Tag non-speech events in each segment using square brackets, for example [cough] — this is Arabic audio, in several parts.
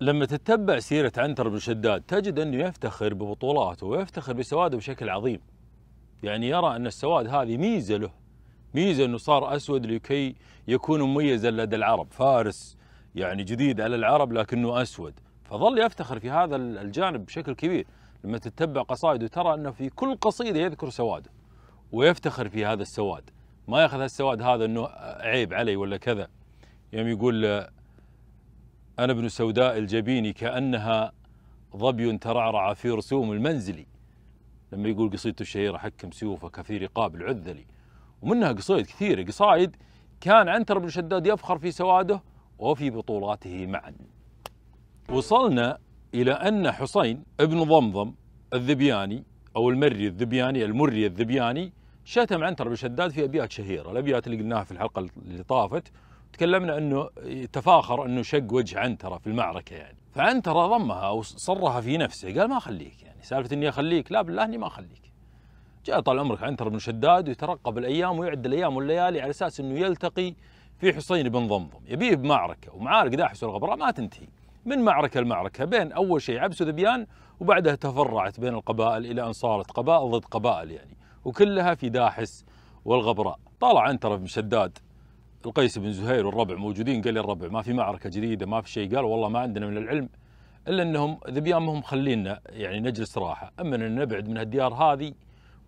لما تتبع سيرة عنتر بن شداد تجد أنه يفتخر ببطولاته ويفتخر بسواده بشكل عظيم يعني يرى أن السواد هذه ميزة له ميزة أنه صار أسود لكي يكون مميزا لدى العرب فارس يعني جديد على العرب لكنه أسود فظل يفتخر في هذا الجانب بشكل كبير لما تتبع قصائده ترى أنه في كل قصيدة يذكر سواده ويفتخر في هذا السواد ما ياخذ السواد هذا أنه عيب علي ولا كذا يوم يعني يقول أنا ابن سوداء الجبيني كأنها ظبي ترعرع في رسوم المنزلي لما يقول قصيدته الشهيرة حكم سيوفك في رقاب العذلي ومنها قصيد كثيرة قصايد كان عنتر بن شداد يفخر في سواده وفي بطولاته معا وصلنا إلى أن حسين ابن ضمضم الذبياني أو المري الذبياني المري الذبياني شتم عنتر بن شداد في أبيات شهيرة الأبيات اللي قلناها في الحلقة اللي طافت تكلمنا انه تفاخر انه شق وجه عنتره في المعركه يعني فعنتره ضمها وصرها في نفسه قال ما اخليك يعني سالفه اني اخليك لا بالله اني ما اخليك جاء طال عمرك عنتر بن شداد ويترقب الايام ويعد الايام والليالي على اساس انه يلتقي في حسين بن ضمضم يبيه بمعركه ومعارك داحس والغبراء ما تنتهي من معركه لمعركه بين اول شيء عبس وذبيان وبعدها تفرعت بين القبائل الى ان صارت قبائل ضد قبائل يعني وكلها في داحس والغبراء طلع عنترة بن شداد القيس بن زهير والربع موجودين قال لي الربع ما في معركه جديده ما في شيء قال والله ما عندنا من العلم الا انهم ذبيان ما هم خلينا يعني نجلس راحه اما ان نبعد من الديار هذه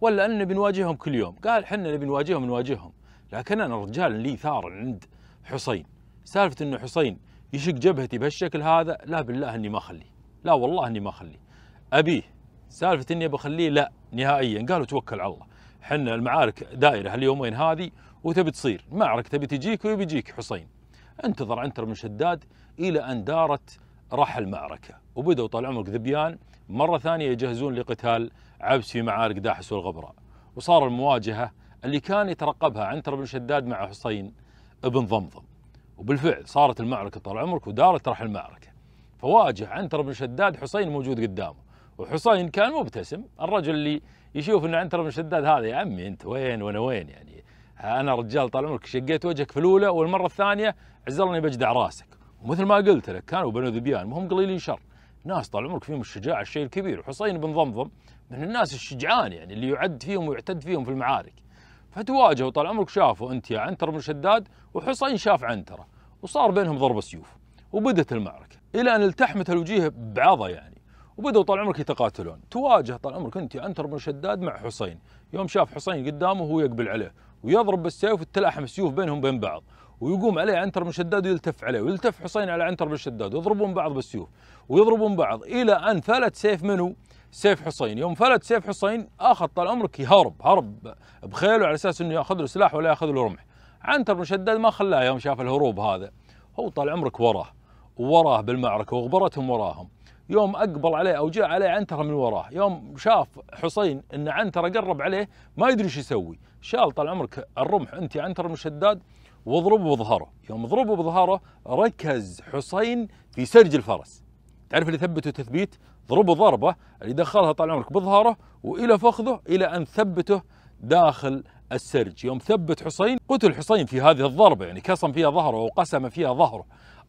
ولا ان بنواجههم كل يوم قال حنا نبي نواجههم نواجههم لكن انا رجال لي ثار عند حسين سالفه انه حسين يشق جبهتي بهالشكل هذا لا بالله اني ما اخليه لا والله اني ما اخليه ابيه سالفه اني بخليه لا نهائيا قالوا توكل على الله حنا المعارك دائره هاليومين هذه وتبي تصير معركة تبي تجيك ويجيك حسين انتظر عنتر بن شداد إلى أن دارت راح المعركة وبدأوا طال عمرك ذبيان مرة ثانية يجهزون لقتال عبس في معارك داحس والغبراء وصار المواجهة اللي كان يترقبها عنتر بن شداد مع حسين بن ضمضم وبالفعل صارت المعركة طال عمرك ودارت راح المعركة فواجه عنتر بن شداد حسين موجود قدامه وحسين كان مبتسم الرجل اللي يشوف ان عنتر بن شداد هذا يا عمي انت وين وانا وين يعني انا رجال طال عمرك شقيت وجهك في الاولى والمره الثانيه عزرني بجدع راسك ومثل ما قلت لك كانوا بنو ذبيان مهم قليلين شر ناس طال عمرك فيهم الشجاعه الشيء الكبير وحسين بن ضمضم من الناس الشجعان يعني اللي يعد فيهم ويعتد فيهم في المعارك فتواجهوا طال عمرك شافوا انت يا عنتر بن شداد وحسين شاف عنتره وصار بينهم ضرب سيوف وبدت المعركه الى ان التحمت الوجيه بعضها يعني وبدوا طال عمرك يتقاتلون تواجه طال عمرك انت عنتر بن شداد مع حسين يوم شاف حسين قدامه وهو يقبل عليه ويضرب بالسيف وتلاحم السيوف بينهم بين بعض ويقوم عليه عنتر بن شداد ويلتف عليه ويلتف حسين على عنتر بن شداد ويضربون بعض بالسيوف ويضربون بعض الى ان فلت سيف منه سيف حسين يوم فلت سيف حسين اخذ طال عمرك يهرب هرب بخيله على اساس انه ياخذ له سلاح ولا ياخذ له رمح عنتر بن شداد ما خلاه يوم شاف الهروب هذا هو طال عمرك وراه وراه بالمعركه وغبرتهم وراهم يوم اقبل عليه او جاء عليه عنتره من وراه يوم شاف حصين ان عنتره قرب عليه ما يدري ايش يسوي شال طال عمرك الرمح انت عنتره من شداد واضربه بظهره يوم ضربه بظهره ركز حصين في سرج الفرس تعرف اللي ثبته تثبيت ضربه ضربه اللي دخلها طال عمرك بظهره والى فخذه الى ان ثبته داخل السرج يوم ثبت حصين قتل حصين في هذه الضربه يعني كسم فيها ظهره وقسم فيها ظهره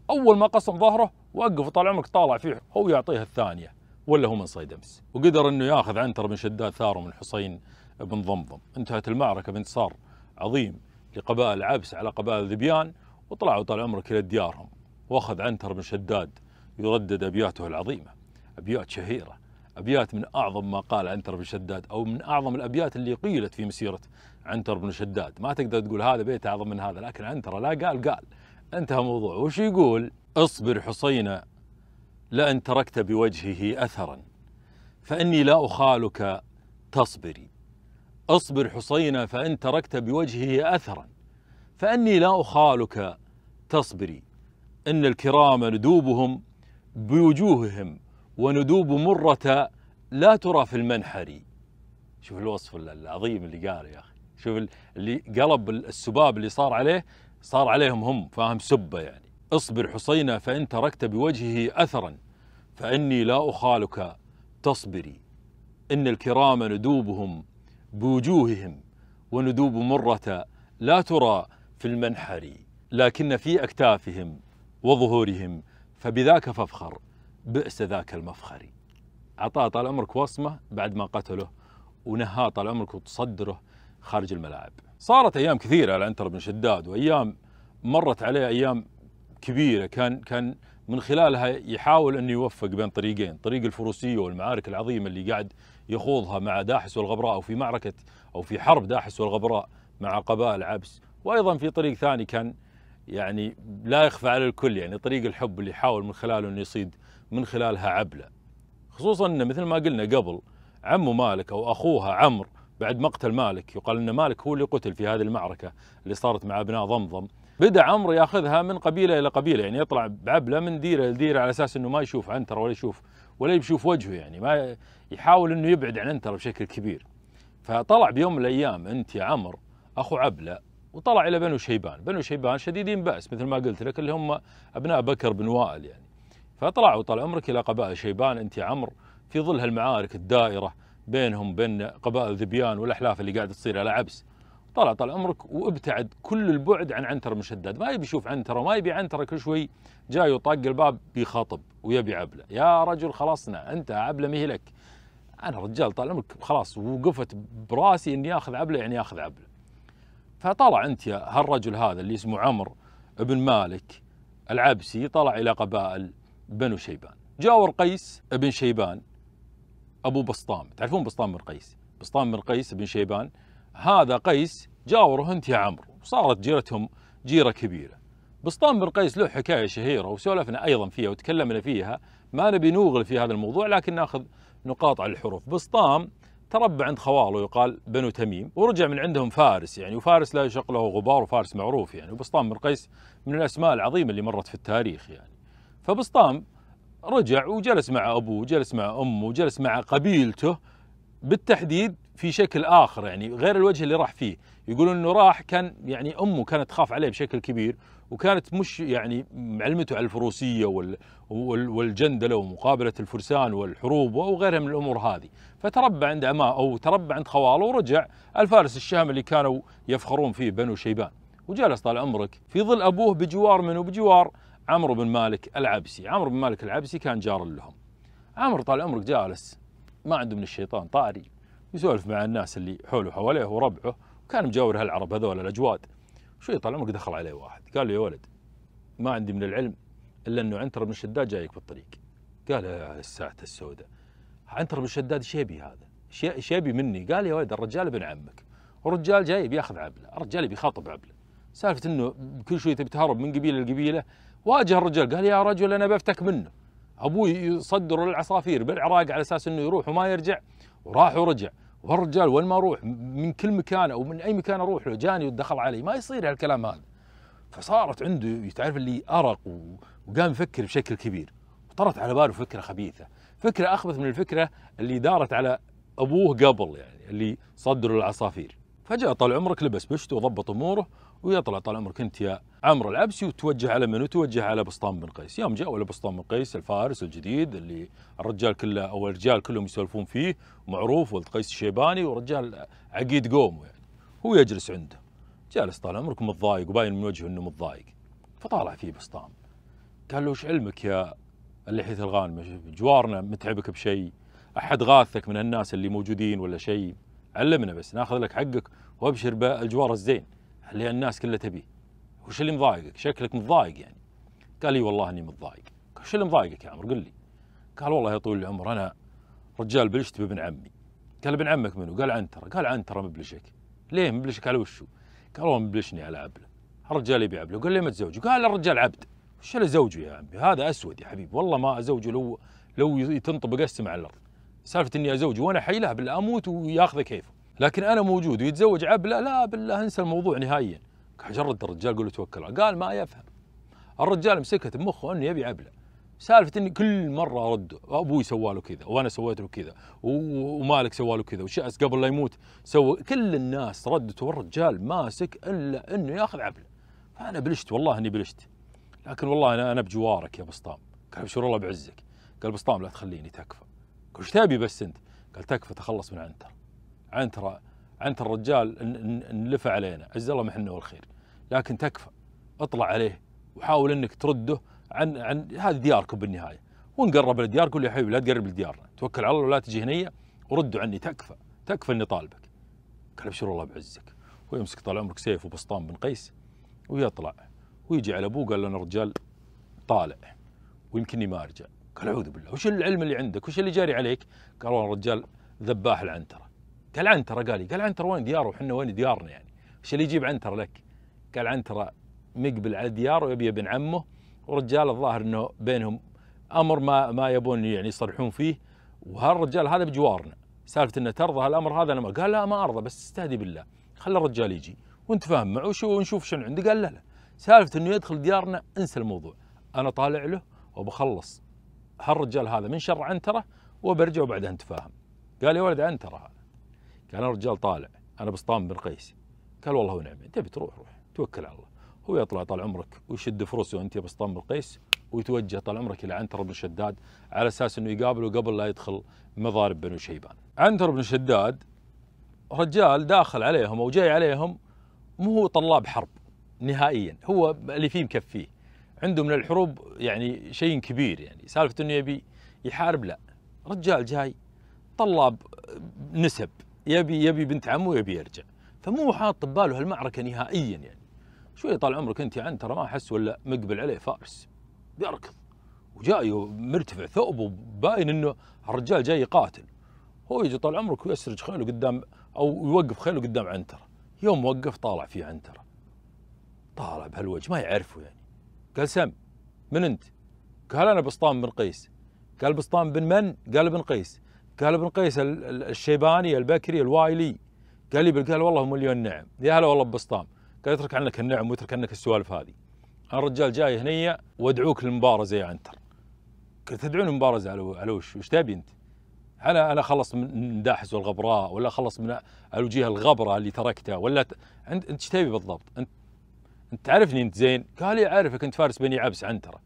اول ما قسم ظهره وقف طال عمرك طالع فيه هو يعطيها الثانيه ولا هو من صيد امس وقدر انه ياخذ عنتر بن شداد ثاره من حسين بن ضمضم انتهت المعركه بانتصار عظيم لقبائل عبس على قبائل ذبيان وطلعوا طال عمرك الى ديارهم واخذ عنتر بن شداد يردد ابياته العظيمه ابيات شهيره ابيات من اعظم ما قال عنتر بن شداد او من اعظم الابيات اللي قيلت في مسيره عنتر بن شداد ما تقدر تقول هذا بيت اعظم من هذا لكن عنتر لا قال قال انتهى موضوع وش يقول اصبر حصينا لأن تركت بوجهه أثرا فإني لا أخالك تصبري اصبر حصينا فإن تركت بوجهه أثرا فإني لا أخالك تصبري إن الكرام ندوبهم بوجوههم وندوب مرة لا ترى في المنحر شوف الوصف العظيم اللي قاله يا أخي شوف اللي قلب السباب اللي صار عليه صار عليهم هم فاهم سبه يعني اصبر حصينا فان تركت بوجهه اثرا فاني لا اخالك تصبري ان الكرام ندوبهم بوجوههم وندوب مره لا ترى في المنحر لكن في اكتافهم وظهورهم فبذاك فافخر بئس ذاك المفخر عطاه طال عمرك وصمه بعد ما قتله ونهاه طال عمرك وتصدره خارج الملاعب صارت ايام كثيره على انتر بن شداد وايام مرت عليه ايام كبيره كان كان من خلالها يحاول انه يوفق بين طريقين، طريق الفروسيه والمعارك العظيمه اللي قاعد يخوضها مع داحس والغبراء او في معركه او في حرب داحس والغبراء مع قبائل عبس، وايضا في طريق ثاني كان يعني لا يخفى على الكل يعني طريق الحب اللي يحاول من خلاله انه يصيد من خلالها عبله. خصوصا انه مثل ما قلنا قبل عمه مالك او اخوها عمرو بعد مقتل مالك يقال أن مالك هو اللي قتل في هذه المعركة اللي صارت مع أبناء ضمضم بدأ عمرو ياخذها من قبيلة إلى قبيلة يعني يطلع بعبلة من ديرة لديرة على أساس أنه ما يشوف عنتر ولا يشوف ولا يشوف وجهه يعني ما يحاول أنه يبعد عن عنتر بشكل كبير فطلع بيوم من الأيام أنت يا عمرو أخو عبلة وطلع إلى بنو شيبان بنو شيبان شديدين بأس مثل ما قلت لك اللي هم أبناء بكر بن وائل يعني فطلعوا طال عمرك إلى قبائل شيبان أنت يا عمرو في ظل هالمعارك الدائرة بينهم بين قبائل ذبيان والاحلاف اللي قاعده تصير على عبس طلع طال عمرك وابتعد كل البعد عن عنتر مشدد ما يبي يشوف عنتر وما يبي عنتر كل شوي جاي وطاق الباب بيخاطب ويبي عبله يا رجل خلصنا انت عبله ما هي لك انا رجال طال عمرك خلاص وقفت براسي اني اخذ عبله يعني اخذ عبله فطلع انت يا هالرجل هذا اللي اسمه عمرو بن مالك العبسي طلع الى قبائل بنو شيبان جاور قيس بن شيبان أبو بسطام تعرفون بسطام بن قيس بسطام بن قيس بن شيبان هذا قيس جاوره أنت يا عمرو وصارت جيرتهم جيرة كبيرة بسطام بن قيس له حكاية شهيرة وسولفنا أيضا فيها وتكلمنا فيها ما نبي نوغل في هذا الموضوع لكن ناخذ نقاط على الحروف بسطام تربى عند خواله يقال بنو تميم ورجع من عندهم فارس يعني وفارس لا يشق له غبار وفارس معروف يعني وبسطام بن قيس من الأسماء العظيمة اللي مرت في التاريخ يعني فبسطام رجع وجلس مع ابوه جلس مع امه جلس مع قبيلته بالتحديد في شكل اخر يعني غير الوجه اللي راح فيه يقولون انه راح كان يعني امه كانت تخاف عليه بشكل كبير وكانت مش يعني معلمته على الفروسيه وال والجندله ومقابله الفرسان والحروب وغيرها من الامور هذه فتربى عند اما او تربى عند خواله ورجع الفارس الشهم اللي كانوا يفخرون فيه بنو شيبان وجلس طال عمرك في ظل ابوه بجوار منه بجوار عمرو بن مالك العبسي عمرو بن مالك العبسي كان جار لهم عمرو طال عمرك جالس ما عنده من الشيطان طاري يسولف مع الناس اللي حوله حواليه وربعه وكان مجاور هالعرب هذول الاجواد شوي طال عمرك دخل عليه واحد قال له يا ولد ما عندي من العلم الا انه عنتر بن شداد جايك بالطريق قال يا الساعة السوداء عنتر بن شداد شيبي هذا شيبي مني قال يا ولد الرجال ابن عمك والرجال جاي بياخذ عبله الرجال بيخاطب عبله سالفه انه كل شوي تبي تهرب من قبيله لقبيله واجه الرجال قال يا رجل انا بفتك منه ابوي يصدر للعصافير بالعراق على اساس انه يروح وما يرجع وراح ورجع والرجال وين ما اروح من كل مكان او من اي مكان اروح له جاني ودخل علي ما يصير هالكلام هذا فصارت عنده تعرف اللي ارق وقام يفكر بشكل كبير وطرت على باله فكره خبيثه فكره اخبث من الفكره اللي دارت على ابوه قبل يعني اللي صدروا العصافير فجاء طال عمرك لبس بشته وضبط اموره ويطلع طال عمرك انت يا عمرو العبسي وتوجه على منو؟ توجه على بسطام بن قيس، يوم جاء ولا بسطام بن قيس الفارس الجديد اللي الرجال كله او الرجال كلهم يسولفون فيه معروف ولد قيس الشيباني ورجال عقيد قوم يعني هو يجلس عنده جالس طال عمرك متضايق وباين من وجهه انه متضايق فطالع فيه بسطام قال له وش علمك يا اللحية الغانم جوارنا متعبك بشيء احد غاثك من الناس اللي موجودين ولا شيء علمنا بس ناخذ لك حقك وابشر بالجوار الزين اللي الناس كلها تبيه وش اللي مضايقك؟ شكلك متضايق يعني. قال لي والله اني متضايق. وش اللي مضايقك يا عمر؟ قل لي. قال والله يا طويل العمر انا رجال بلشت بابن عمي. قال ابن عمك منو؟ قال عنتره، قال عنتره مبلشك. ليه مبلشك على وشو؟ قال والله مبلشني على عبله. الرجال يبي عبله، قال ليه ما تزوجه؟ قال الرجال عبد. وش اللي زوجه يا عمي؟ هذا اسود يا حبيبي، والله ما ازوجه لو لو تنطبق السماء على الارض. سالفه اني ازوجه وانا حي له بالله اموت وياخذه كيفه. لكن انا موجود ويتزوج عبله لا بالله انسى الموضوع نهائيا. رد الرجال قول له توكل قال ما يفهم الرجال مسكت بمخه انه يبي عبله سالفه اني كل مره ارد ابوي سوى له كذا وانا سويت له كذا ومالك سوى له كذا وشأس قبل لا يموت سوى كل الناس ردته والرجال ماسك الا انه ياخذ عبله فانا بلشت والله اني بلشت لكن والله انا انا بجوارك يا بسطام قال ابشر الله بعزك قال بسطام لا تخليني تكفى قلت تبي بس انت قال تكفى تخلص من عنتر عنتر عنت الرجال نلف علينا عز الله محنه والخير لكن تكفى اطلع عليه وحاول انك ترده عن عن هذه دياركم بالنهايه ونقرب لديارك قول يا حبيبي لا تقرب لديارنا توكل على الله ولا تجي هنيه وردوا عني تكفى تكفى اني طالبك قال ابشر الله بعزك ويمسك طال عمرك سيف وبسطام بن قيس ويطلع ويجي على ابوه قال له انا رجال طالع ويمكنني ما ارجع قال اعوذ بالله وش العلم اللي عندك وش اللي جاري عليك قال والله رجال ذباح العنتره قال عنتره قال لي قال عنتره وين دياره وحنا وين ديارنا يعني ايش اللي يجيب عنتره لك؟ قال عنتره مقبل على دياره ويبي ابن عمه ورجال الظاهر انه بينهم امر ما ما يبون يعني يصرحون فيه وهالرجال هذا بجوارنا سالفه انه ترضى هالامر هذا انا ما قال لا ما ارضى بس استهدي بالله خلى الرجال يجي ونتفاهم معه ونشوف شنو عنده قال لا لا سالفه انه يدخل ديارنا انسى الموضوع انا طالع له وبخلص هالرجال هذا من شر عنتره وبرجع وبعدها نتفاهم قال يا ولد عنتره هذا قال انا رجال طالع انا بسطام بن قيس قال والله ونعم انت بتروح روح توكل على الله هو يطلع طال عمرك ويشد فروسه وانت بسطام بن قيس ويتوجه طال عمرك الى عنتر بن شداد على اساس انه يقابله قبل لا يدخل مضارب بنو شيبان. عنتر بن شداد رجال داخل عليهم او جاي عليهم مو هو طلاب حرب نهائيا هو اللي فيه مكفيه عنده من الحروب يعني شيء كبير يعني سالفه انه يبي يحارب لا رجال جاي طلاب نسب يبي يبي بنت عمه يبي يرجع فمو حاط بباله هالمعركه نهائيا يعني شوي طال عمرك انت عن ترى ما احس ولا مقبل عليه فارس بيركض وجاي مرتفع ثوبه باين انه الرجال جاي يقاتل هو يجي طال عمرك ويسرج خيله قدام او يوقف خيله قدام عنتره يوم وقف طالع في عنتره طالع بهالوجه ما يعرفه يعني قال سم من انت؟ قال انا بسطام بن قيس قال بسطام بن من؟ قال بن قيس قال ابن قيس الشيباني البكري الوايلي قال لي قال والله مليون نعم يا هلا والله ببسطام قال اترك عنك النعم واترك عنك السوالف هذه انا الرجال جاي هنية وادعوك للمبارزه يا عنتر قال تدعون المبارزه على على وش؟ وش تبي انت؟ انا انا اخلص من داحس والغبراء ولا اخلص من الوجيه الغبره اللي تركتها ولا ت... انت انت تبي بالضبط؟ انت انت تعرفني انت زين؟ قال لي اعرفك انت فارس بني عبس عنتره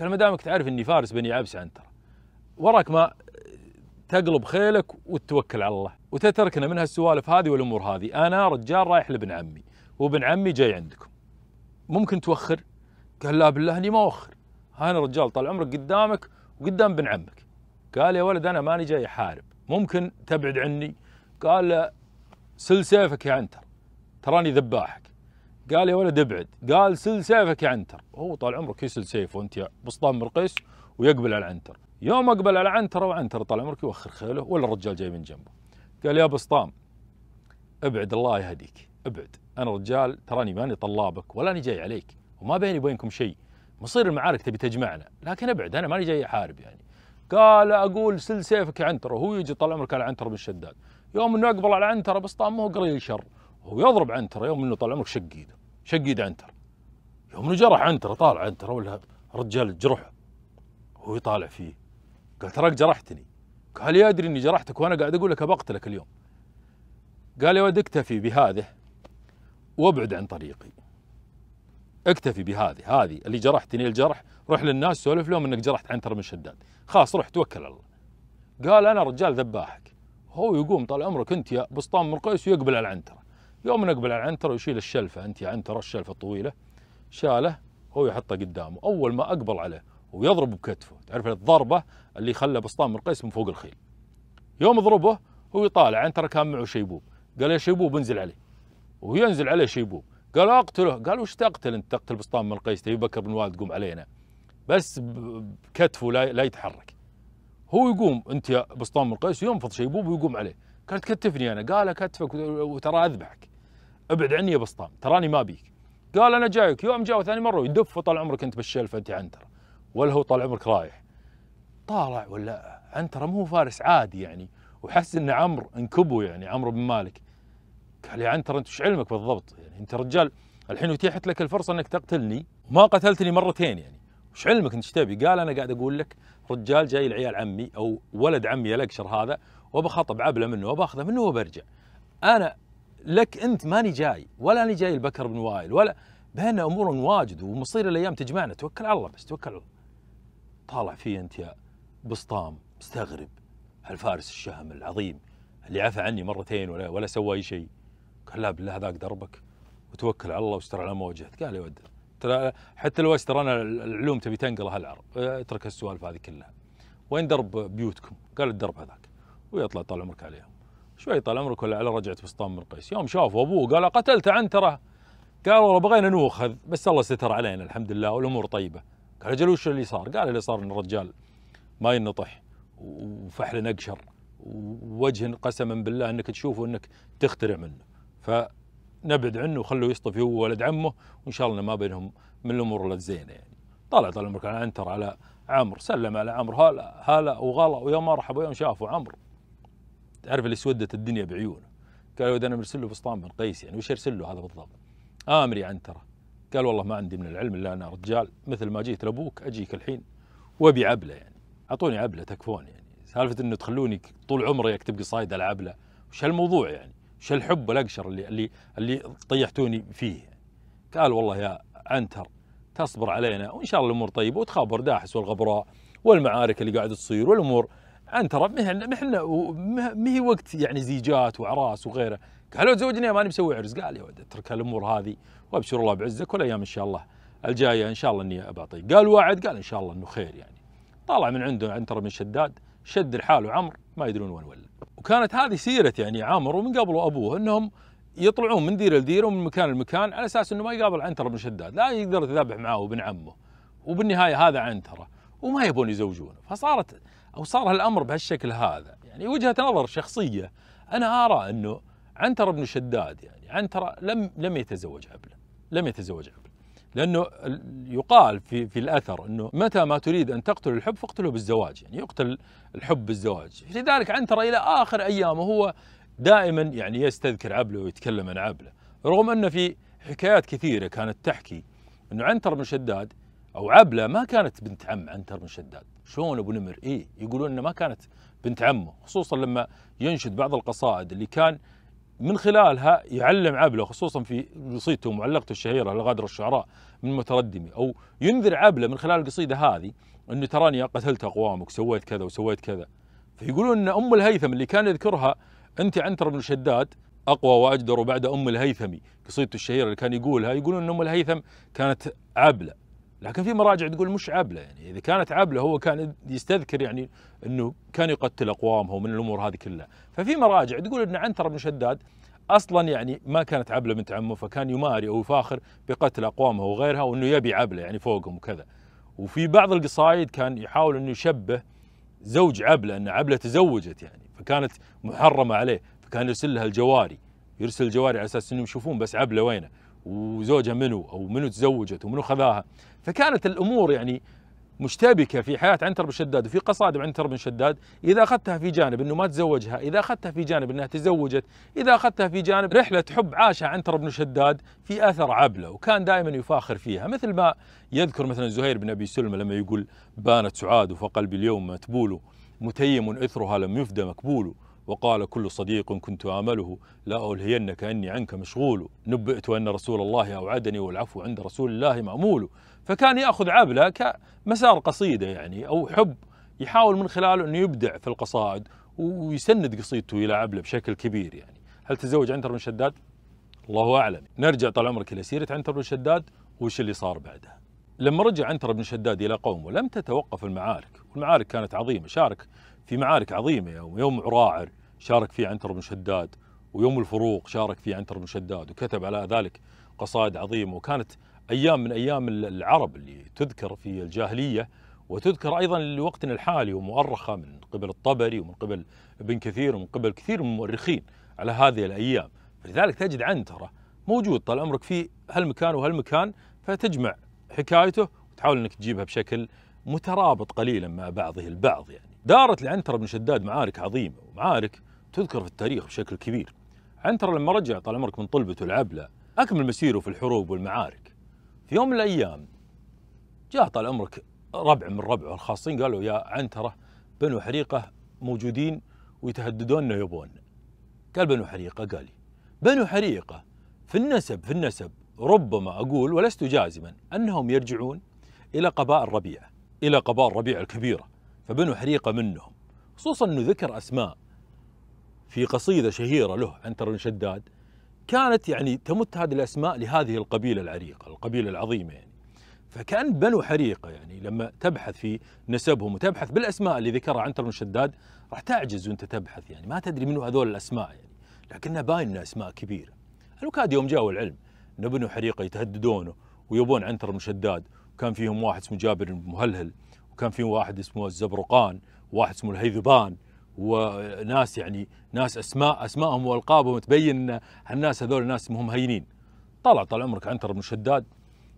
قال ما دامك تعرف اني فارس بني عبس عنتره وراك ما تقلب خيلك وتتوكل على الله وتتركنا من هالسوالف هذه والامور هذه انا رجال رايح لابن عمي وابن عمي جاي عندكم ممكن توخر قال لا بالله اني ما اوخر انا رجال طال عمرك قدامك وقدام ابن عمك قال يا ولد انا ماني جاي احارب ممكن تبعد عني قال سل سيفك يا عنتر تراني ذباحك قال يا ولد ابعد قال سل سيفك يا عنتر هو طال عمرك يسل سيفه وانت بسطام مرقس ويقبل على العنتر يوم اقبل على عنتر وعنتر طال عمرك يوخر خيله ولا الرجال جاي من جنبه قال يا بسطام ابعد الله يهديك ابعد انا رجال تراني ماني طلابك ولا اني جاي عليك وما بيني وبينكم شيء مصير المعارك تبي تجمعنا لكن ابعد انا ماني جاي احارب يعني قال اقول سل سيفك عنتر وهو يجي طال عمرك على عنتر بن شداد يوم انه اقبل على عنتر بسطام مو قليل شر هو يضرب عنتر يوم انه طال عمرك شق ايده شق ايد عنتر يوم انه جرح عنتر طالع عنتر ولا رجال جرحه وهو يطالع فيه قال تراك جرحتني قال يا ادري اني جرحتك وانا قاعد اقول لك بقتلك اليوم قال يا ولد اكتفي بهذه وابعد عن طريقي اكتفي بهذه هذه اللي جرحتني الجرح روح للناس سولف لهم انك جرحت عنتر بن شداد خلاص روح توكل على الله قال انا رجال ذباحك هو يقوم طال عمرك انت يا بسطام بن قيس ويقبل على العنتره يوم نقبل على العنتره ويشيل الشلفه انت يا عنتره الشلفه الطويله شاله هو يحطه قدامه اول ما اقبل عليه ويضرب بكتفه تعرف الضربة اللي خلى بسطام بن قيس من فوق الخيل يوم ضربه هو يطالع عن ترى كان معه شيبوب قال يا شيبوب انزل عليه وهو ينزل عليه شيبوب قال اقتله قال وش تقتل انت تقتل بسطام بن قيس تبي بكر بن والد قوم علينا بس بكتفه لا, لا يتحرك هو يقوم انت يا بسطام بن قيس ينفض شيبوب ويقوم عليه قال تكتفني انا قال اكتفك وترى اذبحك ابعد عني يا بسطام تراني ما بيك قال انا جايك يوم جاء ثاني مره يدف طال عمرك انت بالشلفه انت عنتره ولا هو طال عمرك رايح طالع ولا ترى مو فارس عادي يعني وحس ان عمرو انكبه يعني عمرو بن مالك قال يا عنتر انت وش علمك بالضبط يعني انت رجال الحين اتيحت لك الفرصه انك تقتلني وما قتلتني مرتين يعني وش علمك انت تبي؟ قال انا قاعد اقول لك رجال جاي لعيال عمي او ولد عمي الاقشر هذا وبخطب عبله منه وباخذه منه وبرجع انا لك انت ماني جاي ولا اني جاي البكر بن وائل ولا بيننا امور واجد ومصير الايام تجمعنا توكل على الله بس توكل على الله طالع في انت يا بسطام مستغرب هالفارس الشهم العظيم اللي عفى عني مرتين ولا ولا سوى اي شيء قال لا بالله هذاك دربك وتوكل على الله واستر على ما وجهت قال يا ود ترى حتى لو استر انا العلوم تبي تنقلها العرب اه، اترك السوالف هذه كلها وين درب بيوتكم؟ قال الدرب هذاك ويطلع طال عمرك عليهم شوي طال عمرك ولا على رجعت بسطام من قيس يوم شافوا ابوه قال قتلت عن ترى قال والله بغينا نوخذ بس الله ستر علينا الحمد لله والامور طيبه رجل وش اللي صار؟ قال اللي صار ان الرجال ما ينطح وفحل نقشر ووجه قسما بالله انك تشوفه انك تخترع منه فنبعد عنه وخلوه يصطفي هو ولد عمه وان شاء الله ما بينهم من الامور الا الزينه يعني طلع طال عمرك على انتر على عمرو سلم على عمرو هلا هلا وغلا ويا مرحبا يوم شافوا عمرو تعرف اللي سودت الدنيا بعيونه قالوا اذا انا مرسل له فستان بن قيس يعني وش ارسل له هذا بالضبط امري عنتره قال والله ما عندي من العلم الا انا رجال مثل ما جيت لابوك اجيك الحين وابي عبله يعني اعطوني عبله تكفون يعني سالفه انه تخلوني طول عمري اكتب قصايد على عبله وش هالموضوع يعني؟ وش الحب الاقشر اللي اللي اللي طيحتوني فيه؟ يعني. قال والله يا عنتر تصبر علينا وان شاء الله الامور طيبه وتخابر داحس والغبراء والمعارك اللي قاعده تصير والامور عنتر ما احنا ما هي وقت يعني زيجات وعراس وغيره قالوا تزوجني ماني مسوي عرس قال يا ولد اترك الامور هذه وابشر الله بعزك والايام ان شاء الله الجايه ان شاء الله اني بعطيك قال وعد قال ان شاء الله انه خير يعني طلع من عنده عنتر بن شداد شد الحال وعمر ما يدرون وين ولا وكانت هذه سيره يعني عمر ومن قبله ابوه انهم يطلعون من ديره لديره ومن مكان لمكان على اساس انه ما يقابل عنتر بن شداد لا يقدر يذبح معه وابن عمه وبالنهايه هذا عنتره وما يبون يزوجونه فصارت او صار الامر بهالشكل هذا يعني وجهه نظر شخصيه انا ارى انه عنتر بن شداد يعني عنتر لم لم يتزوج عبلة لم يتزوج عبلة لانه يقال في في الاثر انه متى ما تريد ان تقتل الحب فاقتله بالزواج يعني يقتل الحب بالزواج لذلك عنتر الى اخر ايامه هو دائما يعني يستذكر عبله ويتكلم عن عبله رغم أن في حكايات كثيره كانت تحكي انه عنتر بن شداد او عبله ما كانت بنت عم عنتر بن شداد شلون ابو نمر اي يقولون انه ما كانت بنت عمه خصوصا لما ينشد بعض القصائد اللي كان من خلالها يعلم عبله خصوصا في قصيدته ومعلقته الشهيره لغادر الشعراء من متردمي او ينذر عبله من خلال القصيده هذه انه تراني قتلت اقوامك سويت كذا وسويت كذا فيقولون ان ام الهيثم اللي كان يذكرها انت عنتر بن شداد اقوى واجدر بعد ام الهيثمي قصيدته الشهيره اللي كان يقولها يقولون ان ام الهيثم كانت عبله لكن في مراجع تقول مش عبله يعني اذا كانت عبله هو كان يستذكر يعني انه كان يقتل اقوامه ومن الامور هذه كلها، ففي مراجع تقول ان عنتر بن شداد اصلا يعني ما كانت عبله بنت عمه فكان يماري او يفاخر بقتل اقوامه وغيرها وانه يبي عبله يعني فوقهم وكذا. وفي بعض القصايد كان يحاول انه يشبه زوج عبله ان عبله تزوجت يعني فكانت محرمه عليه فكان يرسل لها الجواري يرسل الجواري على اساس انهم يشوفون بس عبله وينه وزوجها منو او منو تزوجت ومنو خذاها فكانت الامور يعني مشتبكه في حياه عنتر بن شداد وفي قصائد عنتر بن شداد اذا اخذتها في جانب انه ما تزوجها، اذا اخذتها في جانب انها تزوجت، اذا اخذتها في جانب رحله حب عاشها عنتر بن شداد في اثر عبله وكان دائما يفاخر فيها مثل ما يذكر مثلا زهير بن ابي سلمى لما يقول بانت سعاد فقلبي اليوم متبول متيم اثرها لم يفدى مكبول وقال كل صديق كنت آمله لا ألهينك أني عنك مشغول نبئت أن رسول الله أوعدني والعفو عند رسول الله مأمول فكان يأخذ عبلة كمسار قصيدة يعني أو حب يحاول من خلاله أنه يبدع في القصائد ويسند قصيدته إلى عبلة بشكل كبير يعني هل تزوج عنتر بن شداد؟ الله أعلم نرجع طال عمرك إلى سيرة عنتر بن شداد وش اللي صار بعدها لما رجع عنتر بن شداد إلى قومه لم تتوقف المعارك والمعارك كانت عظيمة شارك في معارك عظيمه يوم يوم عراعر شارك فيه عنتر بن شداد ويوم الفروق شارك فيه عنتر بن شداد وكتب على ذلك قصائد عظيمه وكانت ايام من ايام العرب اللي تذكر في الجاهليه وتذكر ايضا لوقتنا الحالي ومؤرخه من قبل الطبري ومن قبل ابن كثير ومن قبل كثير من المؤرخين على هذه الايام فلذلك تجد عنتره موجود طال عمرك في هالمكان وهالمكان فتجمع حكايته وتحاول انك تجيبها بشكل مترابط قليلا مع بعضه البعض يعني دارت لعنتر بن شداد معارك عظيمة ومعارك تذكر في التاريخ بشكل كبير عنتر لما رجع طال عمرك من طلبته العبلة أكمل مسيره في الحروب والمعارك في يوم من الأيام جاء طال عمرك ربع من ربعه الخاصين قالوا يا عنترة بنو حريقة موجودين ويتهددوننا يبون قال بنو حريقة قال لي بنو حريقة في النسب في النسب ربما أقول ولست جازما أنهم يرجعون إلى قبائل ربيعة إلى قبائل ربيعة الكبيرة فبنوا حريقة منهم خصوصا أنه ذكر أسماء في قصيدة شهيرة له عنتر بن شداد كانت يعني تمت هذه الأسماء لهذه القبيلة العريقة القبيلة العظيمة يعني فكان بنو حريقة يعني لما تبحث في نسبهم وتبحث بالأسماء اللي ذكرها عنتر بن شداد راح تعجز وانت تبحث يعني ما تدري منو هذول الأسماء يعني لكنها باينة أسماء كبيرة الوكاد يوم جاءوا العلم أن بنو حريقة يتهددونه ويبون عنتر بن شداد وكان فيهم واحد اسمه جابر بن مهلهل وكان في واحد اسمه الزبرقان وواحد اسمه الهيذبان وناس يعني ناس اسماء اسمائهم والقابهم تبين ان الناس هذول ناس مهم هينين طلع طال عمرك عنتر بن شداد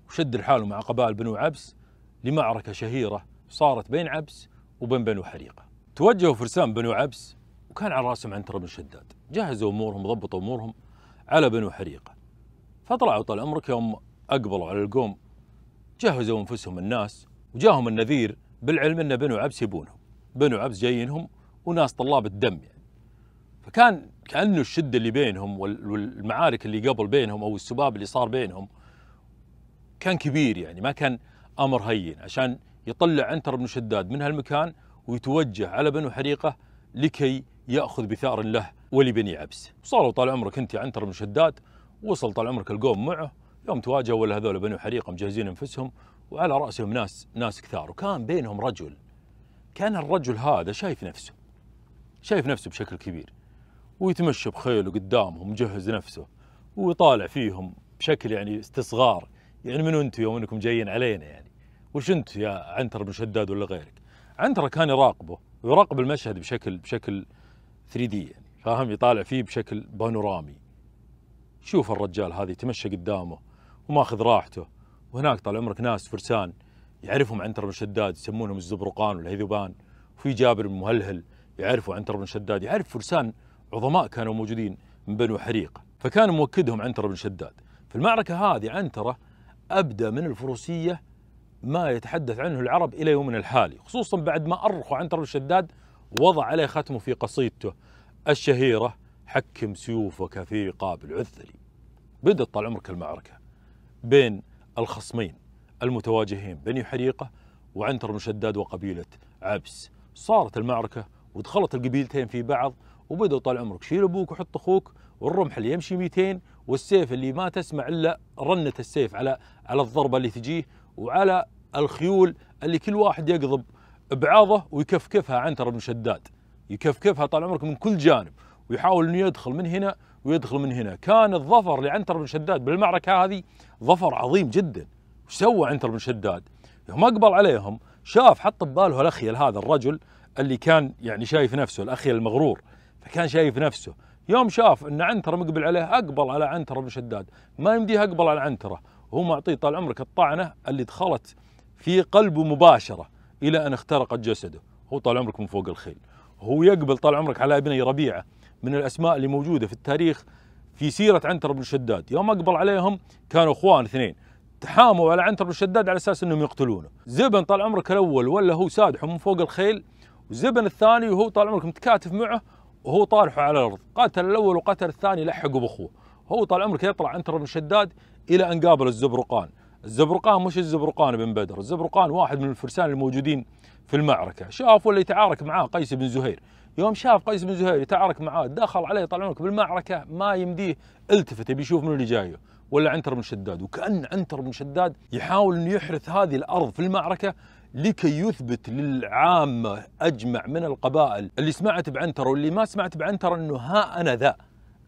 وشد الحال مع قبائل بنو عبس لمعركه شهيره صارت بين عبس وبين بنو حريقه توجهوا فرسان بنو عبس وكان على راسهم عنتر بن شداد جهزوا امورهم ضبطوا امورهم على بنو حريقه فطلعوا طال عمرك يوم اقبلوا على القوم جهزوا انفسهم الناس وجاهم النذير بالعلم ان بنو عبس يبونهم بنو عبس جايينهم وناس طلاب الدم يعني فكان كانه الشده اللي بينهم والمعارك اللي قبل بينهم او السباب اللي صار بينهم كان كبير يعني ما كان امر هين عشان يطلع عنتر بن شداد من هالمكان ويتوجه على بنو حريقه لكي ياخذ بثار له ولبني عبس صاروا طال عمرك انت عنتر بن شداد وصل طال عمرك القوم معه يوم تواجهوا ولا هذول بنو حريقه مجهزين انفسهم وعلى رأسهم ناس ناس كثار وكان بينهم رجل كان الرجل هذا شايف نفسه شايف نفسه بشكل كبير ويتمشى بخيله قدامهم مجهز نفسه ويطالع فيهم بشكل يعني استصغار يعني من انتم يوم انكم جايين علينا يعني وش انت يا عنتر بن شداد ولا غيرك عنتر كان يراقبه ويراقب المشهد بشكل بشكل 3 دي يعني فاهم يطالع فيه بشكل بانورامي شوف الرجال هذا يتمشى قدامه وماخذ راحته وهناك طال عمرك ناس فرسان يعرفهم عنتر بن شداد يسمونهم الزبرقان والهذبان وفي جابر بن مهلهل يعرفه عنتر بن شداد يعرف فرسان عظماء كانوا موجودين من بنو حريق فكان موكدهم عنتر بن شداد في المعركة هذه عنترة أبدى من الفروسية ما يتحدث عنه العرب إلى يومنا الحالي خصوصا بعد ما أرخوا عنتر بن شداد وضع عليه ختمه في قصيدته الشهيرة حكم سيوفك في رقاب العذلي بدأت طال عمرك المعركة بين الخصمين المتواجهين بني حريقة وعنتر بن شداد وقبيلة عبس صارت المعركة ودخلت القبيلتين في بعض وبدأوا طال عمرك شيل أبوك وحط أخوك والرمح اللي يمشي 200 والسيف اللي ما تسمع إلا رنة السيف على على الضربة اللي تجيه وعلى الخيول اللي كل واحد يقضب بعضه ويكفكفها عنتر بن شداد يكفكفها طال عمرك من كل جانب ويحاول انه يدخل من هنا ويدخل من هنا كان الظفر لعنتر بن شداد بالمعركة هذه ظفر عظيم جدا وش سوى عنتر بن شداد يوم أقبل عليهم شاف حط بباله الأخيل هذا الرجل اللي كان يعني شايف نفسه الأخيل المغرور فكان شايف نفسه يوم شاف ان عنتره مقبل عليه اقبل على عنتر بن شداد ما يمديه اقبل على عنتره وهو معطيه طال عمرك الطعنه اللي دخلت في قلبه مباشره الى ان اخترقت جسده هو طال عمرك من فوق الخيل هو يقبل طال عمرك على ابني ربيعه من الاسماء اللي موجوده في التاريخ في سيره عنتر بن شداد يوم اقبل عليهم كانوا اخوان اثنين تحاموا على عنتر بن شداد على اساس انهم يقتلونه زبن طال عمرك الاول ولا هو سادحه من فوق الخيل وزبن الثاني وهو طال عمرك متكاتف معه وهو طارحه على الارض قاتل الاول وقتل الثاني لحقوا باخوه هو طال عمرك يطلع عنتر بن شداد الى ان قابل الزبرقان الزبرقان مش الزبرقان بن بدر الزبرقان واحد من الفرسان الموجودين في المعركه شافوا اللي تعارك معاه قيس بن زهير يوم شاف قيس بن زهير يتعارك معاه دخل عليه يطلعونك بالمعركه ما يمديه التفت يبي يشوف من اللي جايه ولا عنتر بن شداد وكان عنتر بن شداد يحاول انه يحرث هذه الارض في المعركه لكي يثبت للعامه اجمع من القبائل اللي سمعت بعنتر واللي ما سمعت بعنتر انه ها انا ذا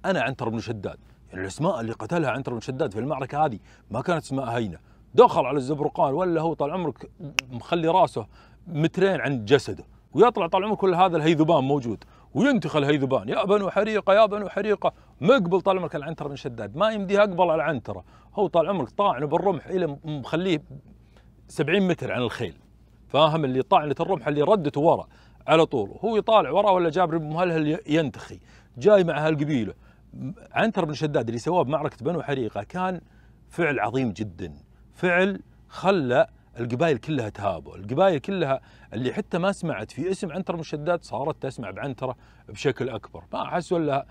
انا عنتر بن شداد يعني الاسماء اللي قتلها عنتر بن شداد في المعركه هذه ما كانت اسماء هينه دخل على الزبرقان ولا هو طال عمرك مخلي راسه مترين عن جسده ويطلع طال عمرك كل هذا الهيذبان موجود وينتخى الهيذبان يا بنو حريقه يا بنو حريقه مقبل طال عمرك العنتره بن شداد ما يمديه اقبل على العنتره هو طال عمرك طاعن بالرمح الى مخليه 70 متر عن الخيل فاهم اللي طاعنه الرمح اللي ردته ورا على طول هو يطالع ورا ولا جابر بن مهلهل ينتخي جاي مع هالقبيله عنتر بن شداد اللي سواه بمعركه بنو حريقه كان فعل عظيم جدا فعل خلى القبائل كلها تهابوا القبائل كلها اللي حتى ما سمعت في اسم عنتر مشداد صارت تسمع بعنترة بشكل أكبر ما أحس ولا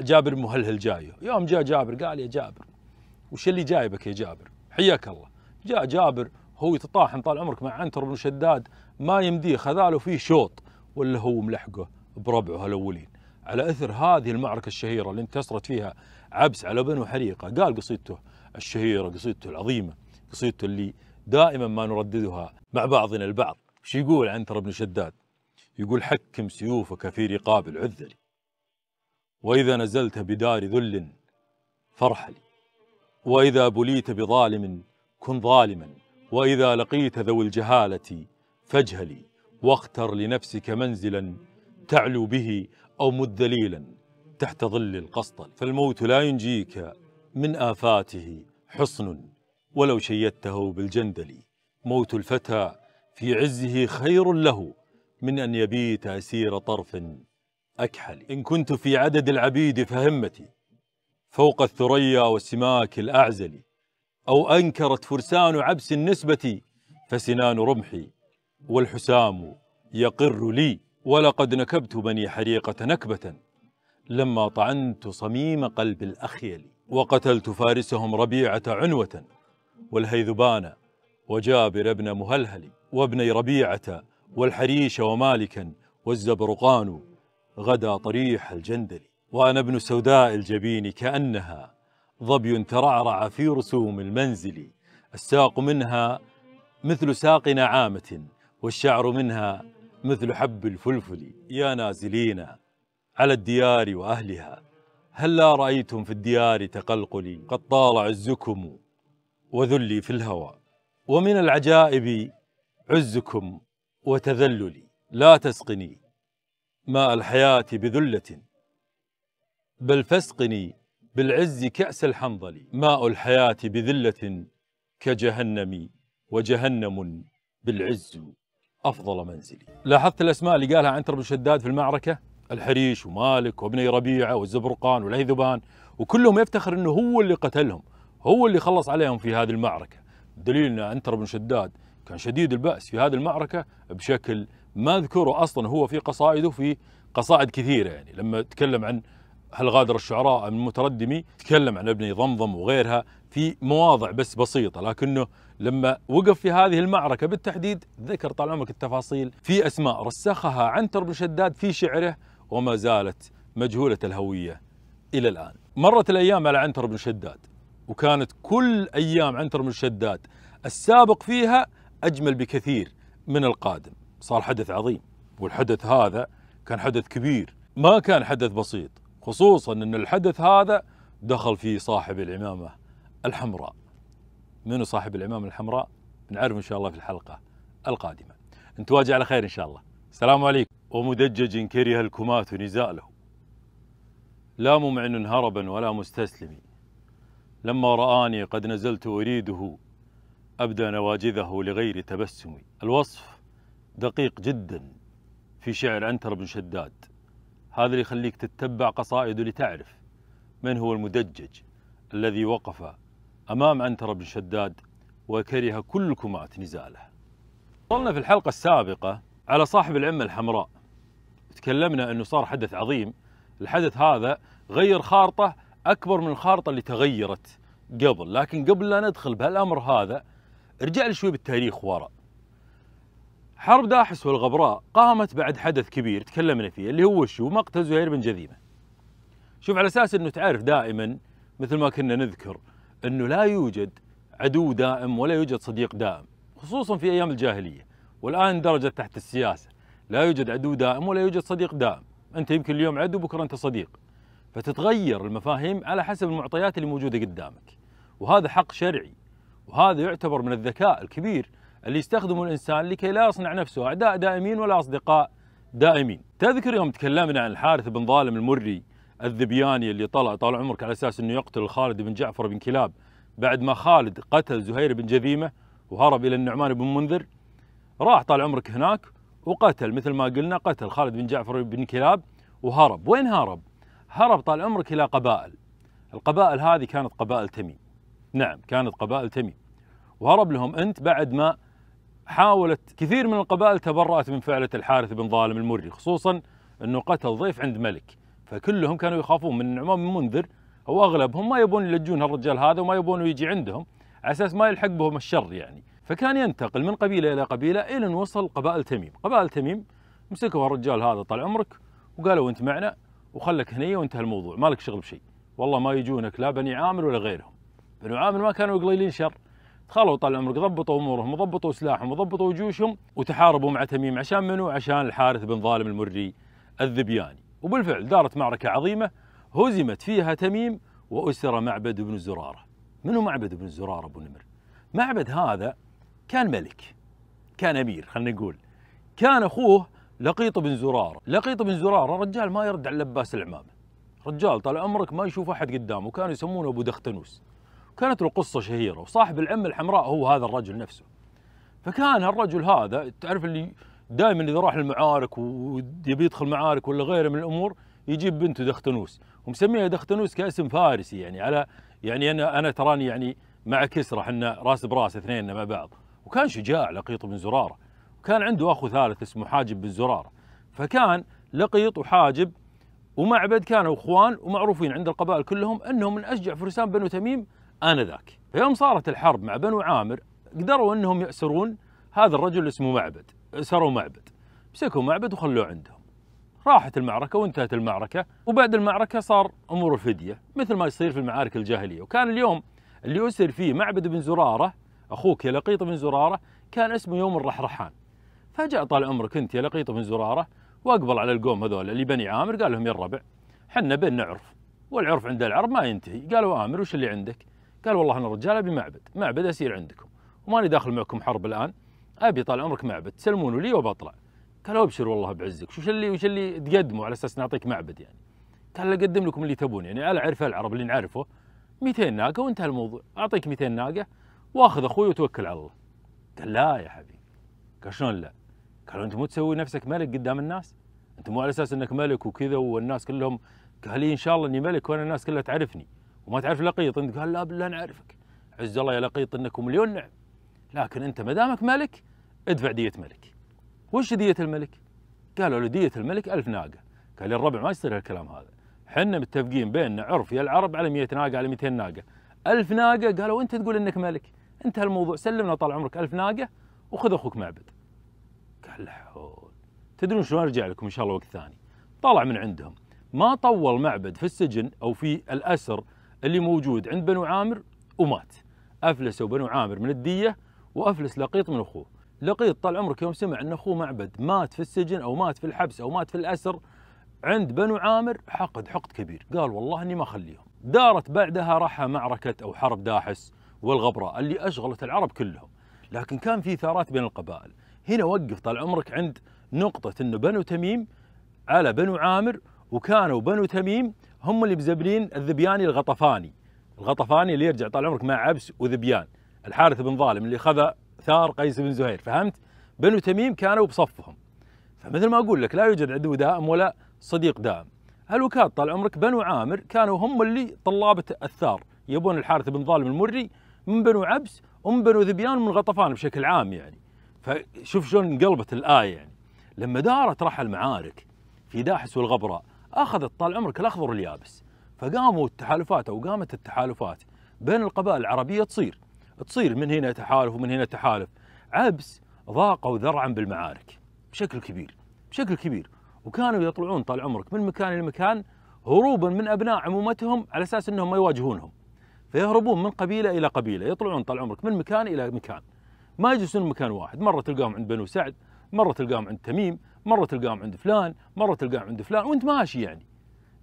جابر مهلهل جايه يوم جاء جابر قال يا جابر وش اللي جايبك يا جابر حياك الله جاء جابر هو يتطاحن طال عمرك مع عنتر بن شداد ما يمديه خذاله فيه شوط ولا هو ملحقه بربعه الأولين على أثر هذه المعركة الشهيرة اللي انتصرت فيها عبس على بنو حريقة قال قصيدته الشهيرة قصيدته العظيمة قصيدته اللي دائما ما نرددها مع بعضنا البعض شو يقول عنتر بن شداد يقول حكم سيوفك في رقاب العذل وإذا نزلت بدار ذل فارحل وإذا بليت بظالم كن ظالما وإذا لقيت ذوي الجهالة فاجهلي واختر لنفسك منزلا تعلو به أو مد تحت ظل القسطل فالموت لا ينجيك من آفاته حصن ولو شيدته بالجندل موت الفتى في عزه خير له من أن يبيت أسير طرف أكحل إن كنت في عدد العبيد فهمتي فوق الثريا والسماك الأعزل أو أنكرت فرسان عبس النسبة فسنان رمحي والحسام يقر لي ولقد نكبت بني حريقة نكبة لما طعنت صميم قلب الأخيل وقتلت فارسهم ربيعة عنوة والهيذبان وجابر بن مهلهل وابني ربيعة والحريش ومالكا والزبرقان غدا طريح الجندل وأنا ابن سوداء الجبين كأنها ظبي ترعرع في رسوم المنزل الساق منها مثل ساق نعامة والشعر منها مثل حب الفلفل يا نازلين على الديار وأهلها هل لا رأيتم في الديار تقلقلي قد طال عزكم وذلي في الهوى ومن العجائب عزكم وتذللي لا تسقني ماء الحياة بذلة بل فاسقني بالعز كأس الحنظل ماء الحياة بذلة كجهنم وجهنم بالعز أفضل منزلي لاحظت الأسماء اللي قالها عنتر بن شداد في المعركة الحريش ومالك وابني ربيعة والزبرقان والهيذبان وكلهم يفتخر أنه هو اللي قتلهم هو اللي خلص عليهم في هذه المعركة دليل أن أنتر بن شداد كان شديد البأس في هذه المعركة بشكل ما ذكره أصلا هو في قصائده في قصائد كثيرة يعني لما تكلم عن هل غادر الشعراء من المتردمي تكلم عن ابني ضمضم وغيرها في مواضع بس بسيطة لكنه لما وقف في هذه المعركة بالتحديد ذكر طال عمرك التفاصيل في أسماء رسخها عنتر بن شداد في شعره وما زالت مجهولة الهوية إلى الآن مرت الأيام على عنتر بن شداد وكانت كل أيام عنتر بن شداد السابق فيها أجمل بكثير من القادم صار حدث عظيم والحدث هذا كان حدث كبير ما كان حدث بسيط خصوصا أن الحدث هذا دخل فيه صاحب العمامة الحمراء منو صاحب العمامة الحمراء؟ نعرف إن شاء الله في الحلقة القادمة نتواجه على خير إن شاء الله السلام عليكم ومدجج كره الكماة نزاله لا ممعن هربا ولا مستسلم لما رآني قد نزلت أريده أبدى نواجذه لغير تبسمي الوصف دقيق جدا في شعر أنتر بن شداد هذا اللي يخليك تتبع قصائده لتعرف من هو المدجج الذي وقف أمام أنتر بن شداد وكره كل كمات نزاله وصلنا في الحلقة السابقة على صاحب العمة الحمراء تكلمنا أنه صار حدث عظيم الحدث هذا غير خارطة اكبر من الخارطه اللي تغيرت قبل لكن قبل لا ندخل بهالامر هذا ارجع لي شوي بالتاريخ ورا حرب داحس والغبراء قامت بعد حدث كبير تكلمنا فيه اللي هو شو مقتل زهير بن جذيمه شوف على اساس انه تعرف دائما مثل ما كنا نذكر انه لا يوجد عدو دائم ولا يوجد صديق دائم خصوصا في ايام الجاهليه والان درجه تحت السياسه لا يوجد عدو دائم ولا يوجد صديق دائم انت يمكن اليوم عدو بكره انت صديق فتتغير المفاهيم على حسب المعطيات اللي موجوده قدامك وهذا حق شرعي وهذا يعتبر من الذكاء الكبير اللي يستخدمه الانسان لكي لا يصنع نفسه اعداء دائمين ولا اصدقاء دائمين. تذكر يوم تكلمنا عن الحارث بن ظالم المري الذبياني اللي طلع طال عمرك على اساس انه يقتل خالد بن جعفر بن كلاب بعد ما خالد قتل زهير بن جذيمه وهرب الى النعمان بن منذر راح طال عمرك هناك وقتل مثل ما قلنا قتل خالد بن جعفر بن كلاب وهرب، وين هرب؟ هرب طال عمرك إلى قبائل القبائل هذه كانت قبائل تميم نعم كانت قبائل تميم وهرب لهم أنت بعد ما حاولت كثير من القبائل تبرأت من فعلة الحارث بن ظالم المري خصوصا أنه قتل ضيف عند ملك فكلهم كانوا يخافون من النعمان بن منذر أو أغلبهم ما يبون يلجون هالرجال هذا وما يبون يجي عندهم على أساس ما يلحق بهم الشر يعني فكان ينتقل من قبيلة إلى قبيلة إلى أن وصل قبائل تميم قبائل تميم مسكوا الرجال هذا طال عمرك وقالوا أنت معنا وخلك هنيه وانتهى الموضوع مالك شغل بشيء والله ما يجونك لا بني عامر ولا غيرهم بني عامر ما كانوا قليلين شر دخلوا طال عمرك ضبطوا امورهم وضبطوا سلاحهم وضبطوا جيوشهم وتحاربوا مع تميم عشان منو؟ عشان الحارث بن ظالم المري الذبياني وبالفعل دارت معركه عظيمه هزمت فيها تميم واسر معبد بن زراره منو معبد بن زراره ابو نمر؟ معبد هذا كان ملك كان امير خلينا نقول كان اخوه لقيط بن زرارة لقيط بن زرارة رجال ما يرد على لباس العمامة رجال طال عمرك ما يشوف أحد قدامه وكانوا يسمونه أبو دختنوس كانت له قصة شهيرة وصاحب العم الحمراء هو هذا الرجل نفسه فكان الرجل هذا تعرف اللي دائما اذا راح المعارك ويبي يدخل معارك ولا غيره من الامور يجيب بنته دختنوس ومسميها دختنوس كاسم فارسي يعني على يعني انا انا تراني يعني مع كسرى احنا راس براس اثنيننا مع بعض وكان شجاع لقيط بن زراره كان عنده اخو ثالث اسمه حاجب بن زراره فكان لقيط وحاجب ومعبد كانوا اخوان ومعروفين عند القبائل كلهم انهم من اشجع فرسان بنو تميم انذاك فيوم صارت الحرب مع بنو عامر قدروا انهم ياسرون هذا الرجل اسمه معبد اسروا معبد مسكوا معبد وخلوه عندهم راحت المعركة وانتهت المعركة وبعد المعركة صار أمور الفدية مثل ما يصير في المعارك الجاهلية وكان اليوم اللي أسر فيه معبد بن زرارة أخوك يا لقيط بن زرارة كان اسمه يوم الرحرحان فجاء طال عمرك انت يا لقيط بن زراره واقبل على القوم هذول اللي بني عامر قال لهم يا الربع حنا بيننا عرف والعرف عند العرب ما ينتهي قالوا عامر وش اللي عندك؟ قال والله انا رجال ابي معبد معبد اسير عندكم وماني داخل معكم حرب الان ابي طال عمرك معبد تسلمونه لي وبطلع قالوا ابشر والله بعزك وش اللي وش اللي تقدموا على اساس نعطيك معبد يعني قال اقدم لكم اللي تبون يعني على عرف العرب اللي نعرفه 200 ناقه وانتهى الموضوع اعطيك 200 ناقه واخذ اخوي وتوكل على الله قال لا يا حبيبي قال شلون لا قالوا انت مو تسوي نفسك ملك قدام الناس انت مو على اساس انك ملك وكذا والناس كلهم قال لي ان شاء الله اني ملك وانا الناس كلها تعرفني وما تعرف لقيط انت قال لا بالله نعرفك عز الله يا لقيط انك مليون نعم لكن انت ما دامك ملك ادفع دية ملك وش دية الملك؟ قالوا له دية الملك ألف ناقة قال الربع ما يصير هالكلام هذا حنا متفقين بيننا عرف يا العرب على 100 ناقة على 200 ناقة ألف ناقة قالوا أنت تقول أنك ملك انتهى الموضوع سلمنا طال عمرك ألف ناقة وخذ أخوك معبد الحول تدرون شلون ارجع لكم ان شاء الله وقت ثاني طلع من عندهم ما طول معبد في السجن او في الاسر اللي موجود عند بنو عامر ومات افلسوا بنو عامر من الديه وافلس لقيط من اخوه لقيط طال عمرك يوم سمع ان اخوه معبد مات في السجن او مات في الحبس او مات في الاسر عند بنو عامر حقد حقد كبير قال والله اني ما اخليهم دارت بعدها رحى معركه او حرب داحس والغبراء اللي اشغلت العرب كلهم لكن كان في ثارات بين القبائل هنا وقف طال عمرك عند نقطة أنه بنو تميم على بنو عامر وكانوا بنو تميم هم اللي مزبلين الذبياني الغطفاني الغطفاني اللي يرجع طال عمرك مع عبس وذبيان الحارث بن ظالم اللي خذ ثار قيس بن زهير فهمت بنو تميم كانوا بصفهم فمثل ما أقول لك لا يوجد عدو دائم ولا صديق دائم الوكاد طال عمرك بنو عامر كانوا هم اللي طلابة الثار يبون الحارث بن ظالم المري من بنو عبس ومن بنو ذبيان ومن غطفان بشكل عام يعني فشوف شلون انقلبت الايه يعني لما دارت رحى المعارك في داحس والغبراء اخذت طال عمرك الاخضر اليابس فقاموا التحالفات او قامت التحالفات بين القبائل العربيه تصير تصير من هنا تحالف ومن هنا تحالف عبس ضاقوا ذرعا بالمعارك بشكل كبير بشكل كبير وكانوا يطلعون طال عمرك من مكان لمكان هروبا من ابناء عمومتهم على اساس انهم ما يواجهونهم فيهربون من قبيله الى قبيله يطلعون طال عمرك من مكان الى مكان ما يجلسون مكان واحد مره تلقاهم عند بنو سعد مره تلقاهم عند تميم مره تلقاهم عند فلان مره تلقاهم عند فلان وانت ماشي يعني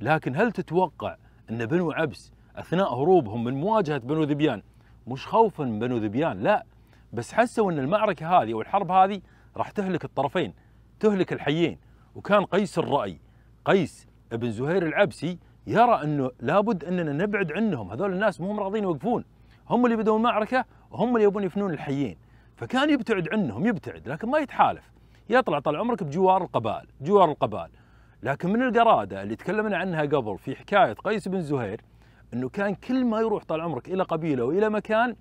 لكن هل تتوقع ان بنو عبس اثناء هروبهم من مواجهه بنو ذبيان مش خوفا من بنو ذبيان لا بس حسوا ان المعركه هذه او الحرب هذه راح تهلك الطرفين تهلك الحيين وكان قيس الراي قيس ابن زهير العبسي يرى انه لابد اننا نبعد عنهم هذول الناس مو راضيين يوقفون هم اللي بدوا المعركه وهم اللي يبون يفنون الحيين فكان يبتعد عنهم يبتعد لكن ما يتحالف يطلع طال عمرك بجوار القبائل جوار القبائل لكن من القرادة اللي تكلمنا عنها قبل في حكاية قيس بن زهير أنه كان كل ما يروح طال عمرك إلى قبيلة وإلى مكان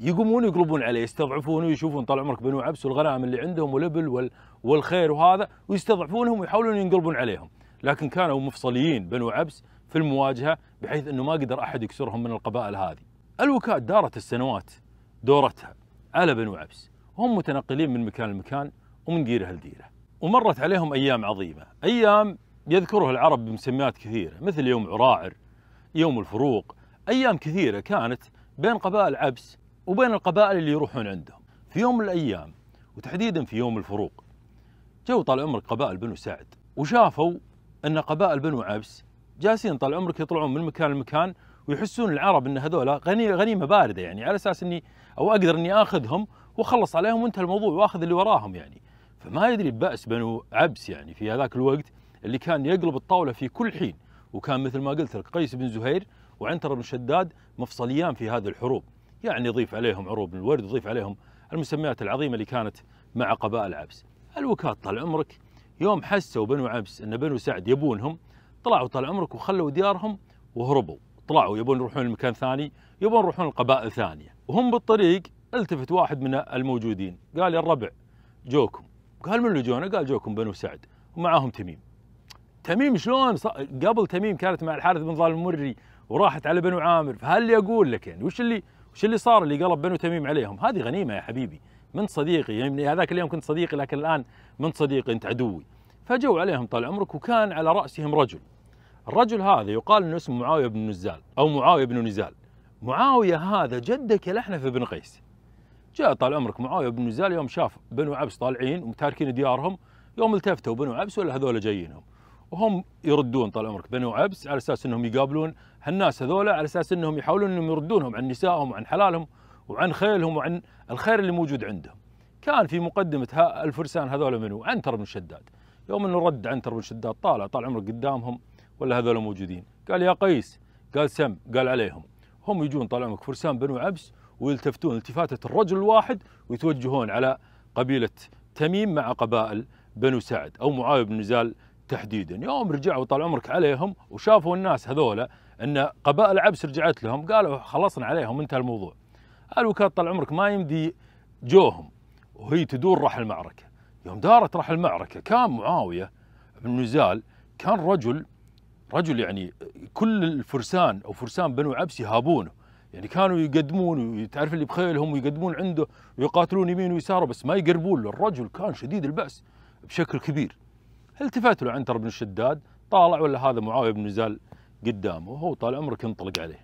يقومون يقلبون عليه يستضعفونه ويشوفون طال عمرك بنو عبس والغنائم اللي عندهم والابل والخير وهذا ويستضعفونهم ويحاولون ينقلبون عليهم لكن كانوا مفصليين بنو عبس في المواجهة بحيث أنه ما قدر أحد يكسرهم من القبائل هذه الوكاد دارت السنوات دورتها على بنو عبس هم متنقلين من مكان لمكان ومن ديرة لديرة ومرت عليهم أيام عظيمة أيام يذكرها العرب بمسميات كثيرة مثل يوم عراعر يوم الفروق أيام كثيرة كانت بين قبائل عبس وبين القبائل اللي يروحون عندهم في يوم من الأيام وتحديدا في يوم الفروق جو طال عمرك قبائل بنو سعد وشافوا أن قبائل بنو عبس جالسين طال عمرك يطلعون من مكان لمكان ويحسون العرب ان هذولا غني غنيمه بارده يعني على اساس اني او اقدر اني اخذهم واخلص عليهم وانتهى الموضوع واخذ اللي وراهم يعني فما يدري بأس بنو عبس يعني في هذاك الوقت اللي كان يقلب الطاوله في كل حين وكان مثل ما قلت لك قيس بن زهير وعنتر بن شداد مفصليان في هذه الحروب يعني ضيف عليهم عروب الورد وضيف عليهم المسميات العظيمه اللي كانت مع قبائل عبس الوكاد طال عمرك يوم حسوا بنو عبس ان بنو سعد يبونهم طلعوا طال عمرك وخلوا ديارهم وهربوا طلعوا يبون يروحون لمكان ثاني يبون يروحون لقبائل ثانيه وهم بالطريق التفت واحد من الموجودين قال يا الربع جوكم قال من اللي جونا قال جوكم بنو سعد ومعاهم تميم تميم شلون قبل تميم كانت مع الحارث بن ظالم المري وراحت على بنو عامر فهل اللي اقول لك يعني وش اللي وش اللي صار اللي قلب بنو تميم عليهم هذه غنيمه يا حبيبي من صديقي يعني هذاك اليوم كنت صديقي لكن الان من صديقي انت عدوي فجوا عليهم طال عمرك وكان على راسهم رجل الرجل هذا يقال انه اسمه معاويه بن نزال او معاويه بن نزال معاوية هذا جدك الأحنف في بن قيس جاء طال عمرك معاوية بن نزال يوم شاف بنو عبس طالعين ومتاركين ديارهم يوم التفتوا بنو عبس ولا هذول جايينهم وهم يردون طال عمرك بنو عبس على اساس انهم يقابلون هالناس هذول على اساس انهم يحاولون انهم يردونهم عن نسائهم وعن حلالهم وعن خيلهم وعن الخير اللي موجود عندهم. كان في مقدمه الفرسان هذول منو؟ عنتر بن شداد. يوم انه رد عنتر بن شداد طالع طال عمرك قدامهم ولا هذول موجودين. قال يا قيس قال سم قال عليهم هم يجون طال عمرك فرسان بنو عبس ويلتفتون التفاتة الرجل الواحد ويتوجهون على قبيلة تميم مع قبائل بنو سعد أو معاوية بن نزال تحديدا يوم رجعوا طال عمرك عليهم وشافوا الناس هذولا أن قبائل عبس رجعت لهم قالوا خلصنا عليهم انتهى الموضوع الوكاد طال عمرك ما يمدي جوهم وهي تدور راح المعركة يوم دارت راح المعركة كان معاوية بن نزال كان رجل رجل يعني كل الفرسان او فرسان بنو عبس يهابونه يعني كانوا يقدمون وتعرف اللي بخيلهم ويقدمون عنده ويقاتلون يمين ويساره بس ما يقربون له الرجل كان شديد البأس بشكل كبير التفت له عنتر بن الشداد طالع ولا هذا معاوية بن نزال قدامه وهو طال عمرك انطلق عليه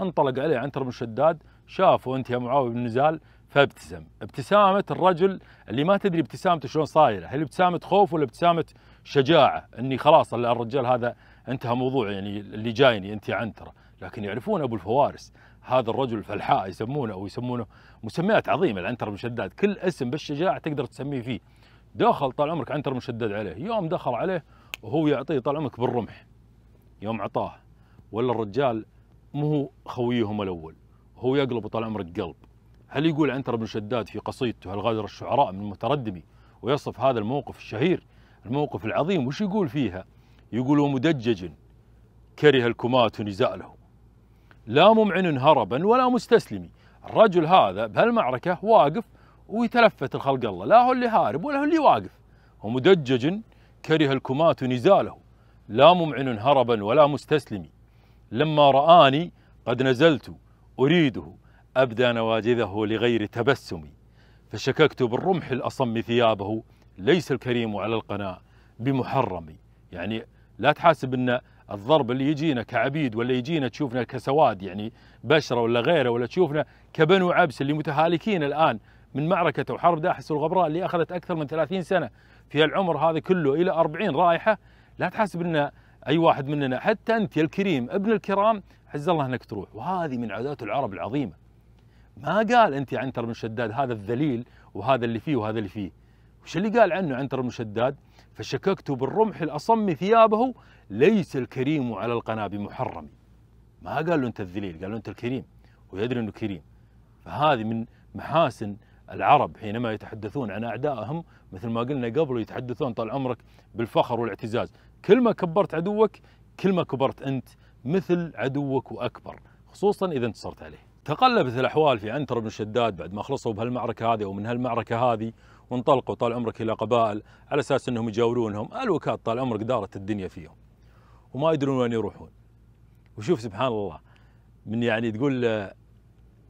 انطلق عليه عنتر بن الشداد شافه انت يا معاوية بن نزال فابتسم ابتسامة الرجل اللي ما تدري ابتسامته شلون صايرة هل ابتسامة خوف ولا ابتسامة شجاعة اني خلاص الرجال هذا انتهى موضوع يعني اللي جايني انت عنتره لكن يعرفون ابو الفوارس هذا الرجل الفلحاء يسمونه او يسمونه مسميات عظيمه العنتر بن شداد كل اسم بالشجاعه تقدر تسميه فيه دخل طال عمرك عنتر بن شداد عليه يوم دخل عليه وهو يعطيه طال عمرك بالرمح يوم عطاه ولا الرجال مو هو خويهم الاول هو يقلب طال عمرك قلب هل يقول عنتر بن شداد في قصيدته الغادر الشعراء من المتردمي ويصف هذا الموقف الشهير الموقف العظيم وش يقول فيها يقول ومدجج كره الكمات نزاء له لا ممعن هربا ولا مستسلم الرجل هذا بهالمعركة واقف ويتلفت الخلق الله لا هو اللي هارب ولا هو اللي واقف ومدجج كره الكمات نزاله لا ممعن هربا ولا مستسلم لما رآني قد نزلت أريده أبدى نواجذه لغير تبسم فشككت بالرمح الأصم ثيابه ليس الكريم على القناة بمحرم يعني لا تحاسب ان الضرب اللي يجينا كعبيد ولا يجينا تشوفنا كسواد يعني بشره ولا غيره ولا تشوفنا كبنو عبس اللي متهالكين الان من معركه وحرب داحس والغبراء اللي اخذت اكثر من 30 سنه في العمر هذا كله الى 40 رايحه لا تحاسب ان اي واحد مننا حتى انت يا الكريم ابن الكرام عز الله انك تروح وهذه من عادات العرب العظيمه ما قال انت عنتر بن شداد هذا الذليل وهذا اللي فيه وهذا اللي فيه وش اللي قال عنه عنتر بن شداد فشككت بالرمح الأصم ثيابه ليس الكريم على القنا بمحرم ما قال له أنت الذليل قال له أنت الكريم ويدري أنه كريم فهذه من محاسن العرب حينما يتحدثون عن أعدائهم مثل ما قلنا قبل يتحدثون طال عمرك بالفخر والاعتزاز كل ما كبرت عدوك كل ما كبرت أنت مثل عدوك وأكبر خصوصا إذا انتصرت عليه تقلبت الأحوال في عنتر بن شداد بعد ما خلصوا بهالمعركة هذه ومن هالمعركة هذه وانطلقوا طال عمرك الى قبائل على اساس انهم يجاورونهم، الوكاد طال عمرك دارت الدنيا فيهم. وما يدرون وين يروحون. وشوف سبحان الله من يعني تقول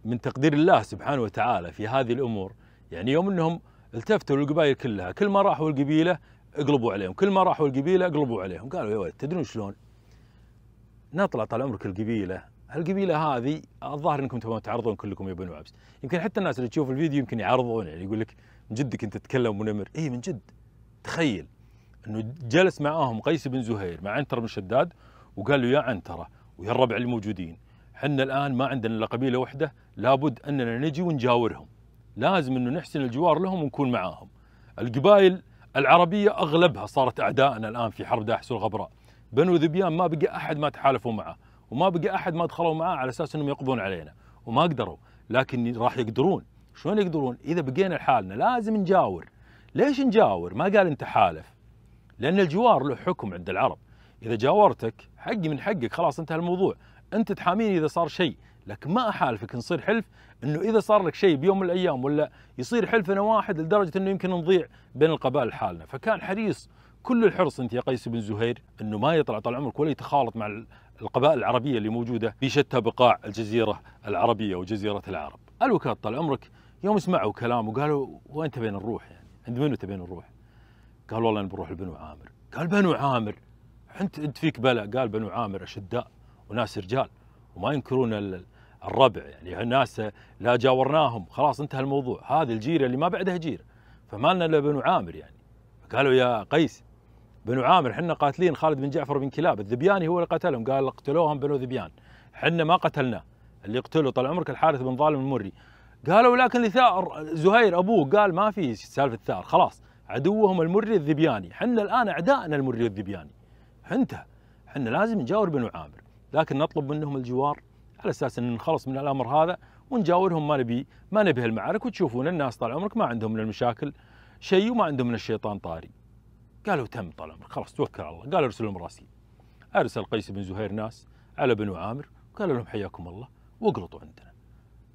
من تقدير الله سبحانه وتعالى في هذه الامور يعني يوم انهم التفتوا للقبائل كلها، كل ما راحوا القبيله اقلبوا عليهم، كل ما راحوا القبيله اقلبوا عليهم، قالوا يا ولد تدرون شلون؟ نطلع طال عمرك القبيله هالقبيله هذه الظاهر انكم تبون تعرضون كلكم يا بنو عبس يمكن حتى الناس اللي تشوف الفيديو يمكن يعرضون يعني يقول لك من جد كنت ابو نمر اي من جد تخيل انه جلس معاهم قيس بن زهير مع عنتر بن شداد وقال له يا عنتره ويا الربع الموجودين حنا الان ما عندنا الا قبيله واحده لابد اننا نجي ونجاورهم لازم انه نحسن الجوار لهم ونكون معاهم القبائل العربيه اغلبها صارت اعدائنا الان في حرب داحس والغبراء بنو ذبيان ما بقى احد ما تحالفوا معه وما بقى احد ما دخلوا معاه على اساس انهم يقضون علينا وما قدروا لكن راح يقدرون شلون يقدرون اذا بقينا لحالنا لازم نجاور ليش نجاور ما قال انت حالف لان الجوار له حكم عند العرب اذا جاورتك حقي من حقك خلاص انتهى الموضوع انت تحاميني اذا صار شيء لكن ما احالفك نصير حلف انه اذا صار لك شيء بيوم من الايام ولا يصير حلفنا واحد لدرجه انه يمكن نضيع بين القبائل لحالنا فكان حريص كل الحرص انت يا قيس بن زهير انه ما يطلع طال عمرك ولا يتخالط مع القبائل العربيه اللي موجوده في شتى بقاع الجزيره العربيه وجزيره العرب الوكاد طال عمرك يوم سمعوا كلام وقالوا وين تبين نروح يعني عند منو تبين نروح؟ قال والله بنروح لبنو عامر قال بنو عامر انت انت فيك بلا قال بنو عامر اشداء وناس رجال وما ينكرون الربع يعني الناس يعني لا جاورناهم خلاص انتهى الموضوع هذه الجيره اللي ما بعدها جيره فما لنا الا بنو عامر يعني قالوا يا قيس بنو عامر احنا قاتلين خالد بن جعفر بن كلاب الذبياني هو اللي قتلهم قال اقتلوهم بنو ذبيان احنا ما قتلناه اللي قتلوا طال عمرك الحارث بن ظالم المري قالوا لكن لثار زهير ابوه قال ما في سالفه ثار خلاص عدوهم المري الذبياني حنا الان اعدائنا المري الذبياني انت حنا لازم نجاور بنو عامر لكن نطلب منهم الجوار على اساس ان نخلص من الامر هذا ونجاورهم ما نبي ما نبي هالمعارك وتشوفون الناس طال عمرك ما عندهم من المشاكل شيء وما عندهم من الشيطان طاري قالوا تم طال عمرك خلاص توكل على الله قالوا ارسلوا لهم راسي ارسل قيس بن زهير ناس على بنو عامر وقال لهم حياكم الله واقلطوا عندنا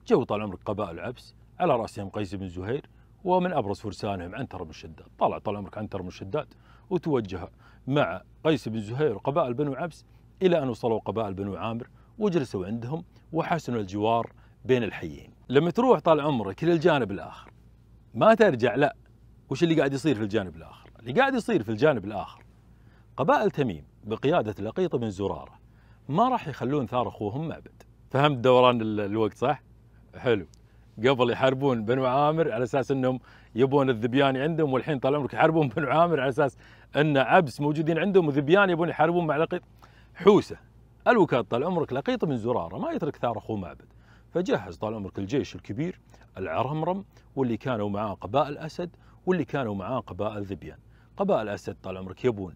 جو طال عمرك قبائل عبس على راسهم قيس بن زهير ومن ابرز فرسانهم عنتر بن شداد، طلع طال عمرك عنتر بن شداد وتوجه مع قيس بن زهير وقبائل بنو عبس الى ان وصلوا قبائل بنو عامر وجلسوا عندهم وحسنوا الجوار بين الحيين. لما تروح طال عمرك للجانب الاخر ما ترجع لا وش اللي قاعد يصير في الجانب الاخر؟ اللي قاعد يصير في الجانب الاخر قبائل تميم بقياده لقيط بن زراره ما راح يخلون ثار اخوهم معبد. فهمت دوران الوقت صح؟ حلو قبل يحاربون بنو عامر على اساس انهم يبون الذبيان عندهم والحين طال عمرك يحاربون [laughs] بنو عامر على اساس ان عبس موجودين عندهم وذبيان يبون يحاربون مع لقيط حوسه الوكاد طال عمرك لقيط بن زراره ما يترك ثار اخوه معبد فجهز طال عمرك الجيش الكبير العرمرم واللي كانوا معاه قبائل اسد واللي كانوا معاه قبائل ذبيان قبائل اسد طال عمرك يبون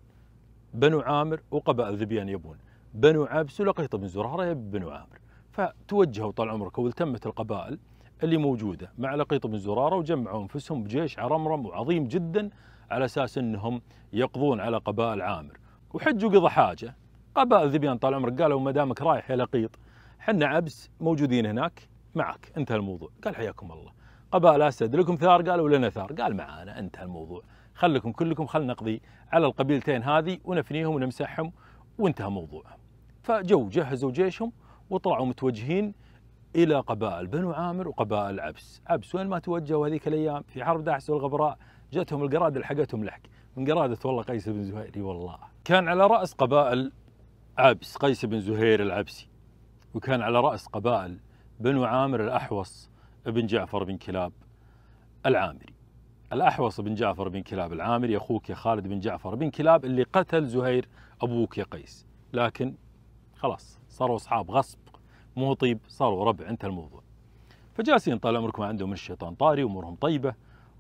بنو عامر وقبائل ذبيان يبون بنو عبس ولقيط بن زراره يبي بنو عامر فتوجهوا طال عمرك والتمت القبائل اللي موجوده مع لقيط بن زراره وجمعوا انفسهم بجيش عرمرم وعظيم جدا على اساس انهم يقضون على قبائل عامر وحجوا قضى حاجه قبائل ذبيان طال عمرك قالوا ما دامك رايح يا لقيط حنا عبس موجودين هناك معك انتهى الموضوع قال حياكم الله قبائل اسد لكم ثار قالوا لنا ثار قال معانا انتهى الموضوع خلكم كلكم خلنا نقضي على القبيلتين هذه ونفنيهم ونمسحهم وانتهى موضوعهم فجو جهزوا جيشهم وطلعوا متوجهين الى قبائل بنو عامر وقبائل عبس، عبس وين ما توجهوا هذيك الايام في حرب داحس والغبراء جتهم القراد لحقتهم لحق، من قرادة والله قيس بن زهير والله، كان على راس قبائل عبس قيس بن زهير العبسي، وكان على راس قبائل بنو عامر الاحوص بن جعفر بن كلاب العامري. الاحوص بن جعفر بن كلاب العامري اخوك يا خالد بن جعفر بن كلاب اللي قتل زهير ابوك يا قيس، لكن خلاص صاروا اصحاب غصب مو طيب صاروا ربع انتهى الموضوع فجالسين طال عمرك ما عندهم الشيطان طاري امورهم طيبه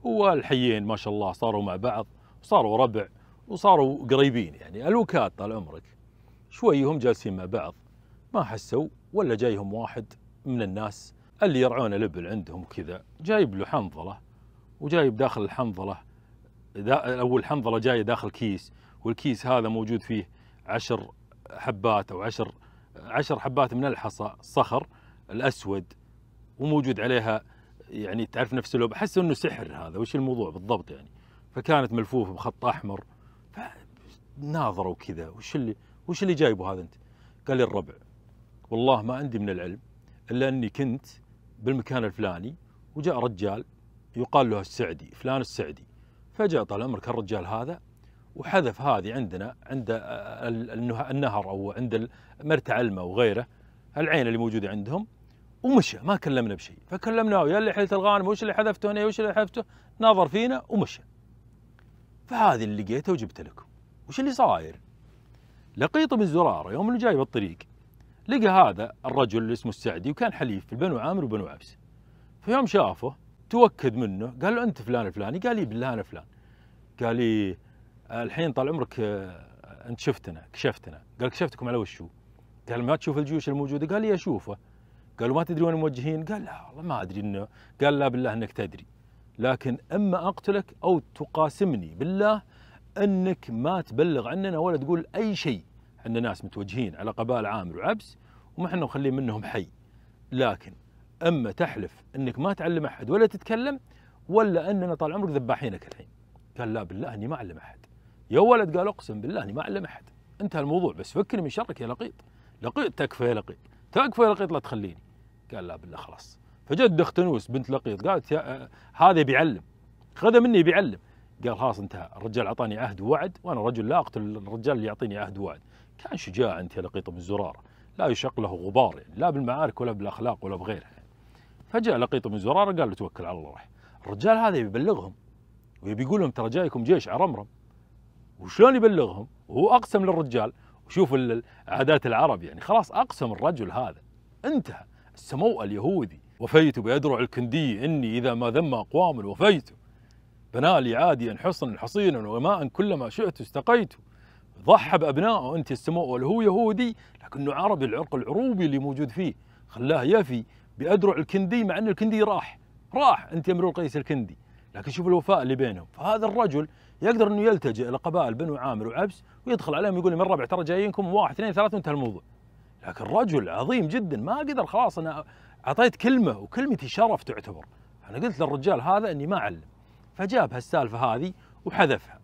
والحيين ما شاء الله صاروا مع بعض وصاروا ربع وصاروا قريبين يعني الوكات طال عمرك شوي هم جالسين مع بعض ما حسوا ولا جايهم واحد من الناس اللي يرعون الابل عندهم وكذا جايب له حنظله وجايب داخل الحنظله دا او الحنظله جايه داخل كيس والكيس هذا موجود فيه عشر حبات او عشر عشر حبات من الحصى الصخر الاسود وموجود عليها يعني تعرف نفس اللوب احس انه سحر هذا وش الموضوع بالضبط يعني فكانت ملفوفه بخط احمر فناظره كذا وش اللي وش اللي جايبه هذا انت؟ قال لي الربع والله ما عندي من العلم الا اني كنت بالمكان الفلاني وجاء رجال يقال له السعدي فلان السعدي فجاء طال عمرك الرجال هذا وحذف هذه عندنا عند النهر او عند مرتع الماء وغيره العين اللي موجوده عندهم ومشى ما كلمنا بشيء فكلمناه يا اللي حلت الغانم وش اللي حذفته هنا وش اللي حذفته ناظر فينا ومشى فهذه اللي لقيته وجبت لكم وش اللي صاير لقيط بن زراره يوم اللي جاي بالطريق لقى هذا الرجل اللي اسمه السعدي وكان حليف في بنو عامر وبنو عبس فيوم شافه توكد منه قال له انت فلان الفلاني قال لي بالله انا فلان قال لي الحين طال عمرك آه، انت شفتنا كشفتنا قال كشفتكم على وشو؟ قال ما تشوف الجيوش الموجوده؟ قال لي اشوفه قالوا ما تدري وين موجهين؟ قال لا والله ما ادري انه قال لا بالله انك تدري لكن اما اقتلك او تقاسمني بالله انك ما تبلغ عننا ولا تقول اي شيء احنا ناس متوجهين على قبائل عامر وعبس وما احنا مخلين منهم حي لكن اما تحلف انك ما تعلم احد ولا تتكلم ولا اننا طال عمرك ذباحينك الحين قال لا بالله اني ما اعلم احد يا ولد قال اقسم بالله اني ما اعلم احد انتهى الموضوع بس فكني من شرك يا لقيط لقيط تكفى يا لقيط تكفى يا لقيط لا تخليني قال لا بالله خلاص فجد نوس بنت لقيط قالت يا هذا بيعلم خذ مني بيعلم قال خلاص انتهى الرجال اعطاني عهد ووعد وانا رجل لا اقتل الرجال اللي يعطيني عهد ووعد كان شجاع انت يا لقيط بن زراره لا يشق له غبار يعني لا بالمعارك ولا بالاخلاق ولا بغيرها يعني. فجاء لقيط بن زراره قال له توكل على الله الرجال هذا يبلغهم ويبي يقول لهم ترى جايكم جيش عرمرم وشلون يبلغهم وهو أقسم للرجال وشوف عادات العرب يعني خلاص أقسم الرجل هذا انتهى السمو اليهودي وفيت بأدرع الكندي إني إذا ما ذم أقوام وفيت بنالي عاديا حصنا حصينا وماء كلما شئت استقيت ضحى بأبنائه أنت السمو هو يهودي لكنه عربي العرق العروبي اللي موجود فيه خلاه يفي بأدرع الكندي مع أن الكندي راح راح أنت امرؤ القيس الكندي لكن شوف الوفاء اللي بينهم فهذا الرجل يقدر انه يلتجئ لقبائل بنو عامر وعبس ويدخل عليهم يقول من ربع ترى جايينكم واحد اثنين ثلاثه وانتهى الموضوع. لكن رجل عظيم جدا ما قدر خلاص انا اعطيت كلمه وكلمتي شرف تعتبر. انا قلت للرجال هذا اني ما اعلم. فجاب هالسالفه هذه وحذفها.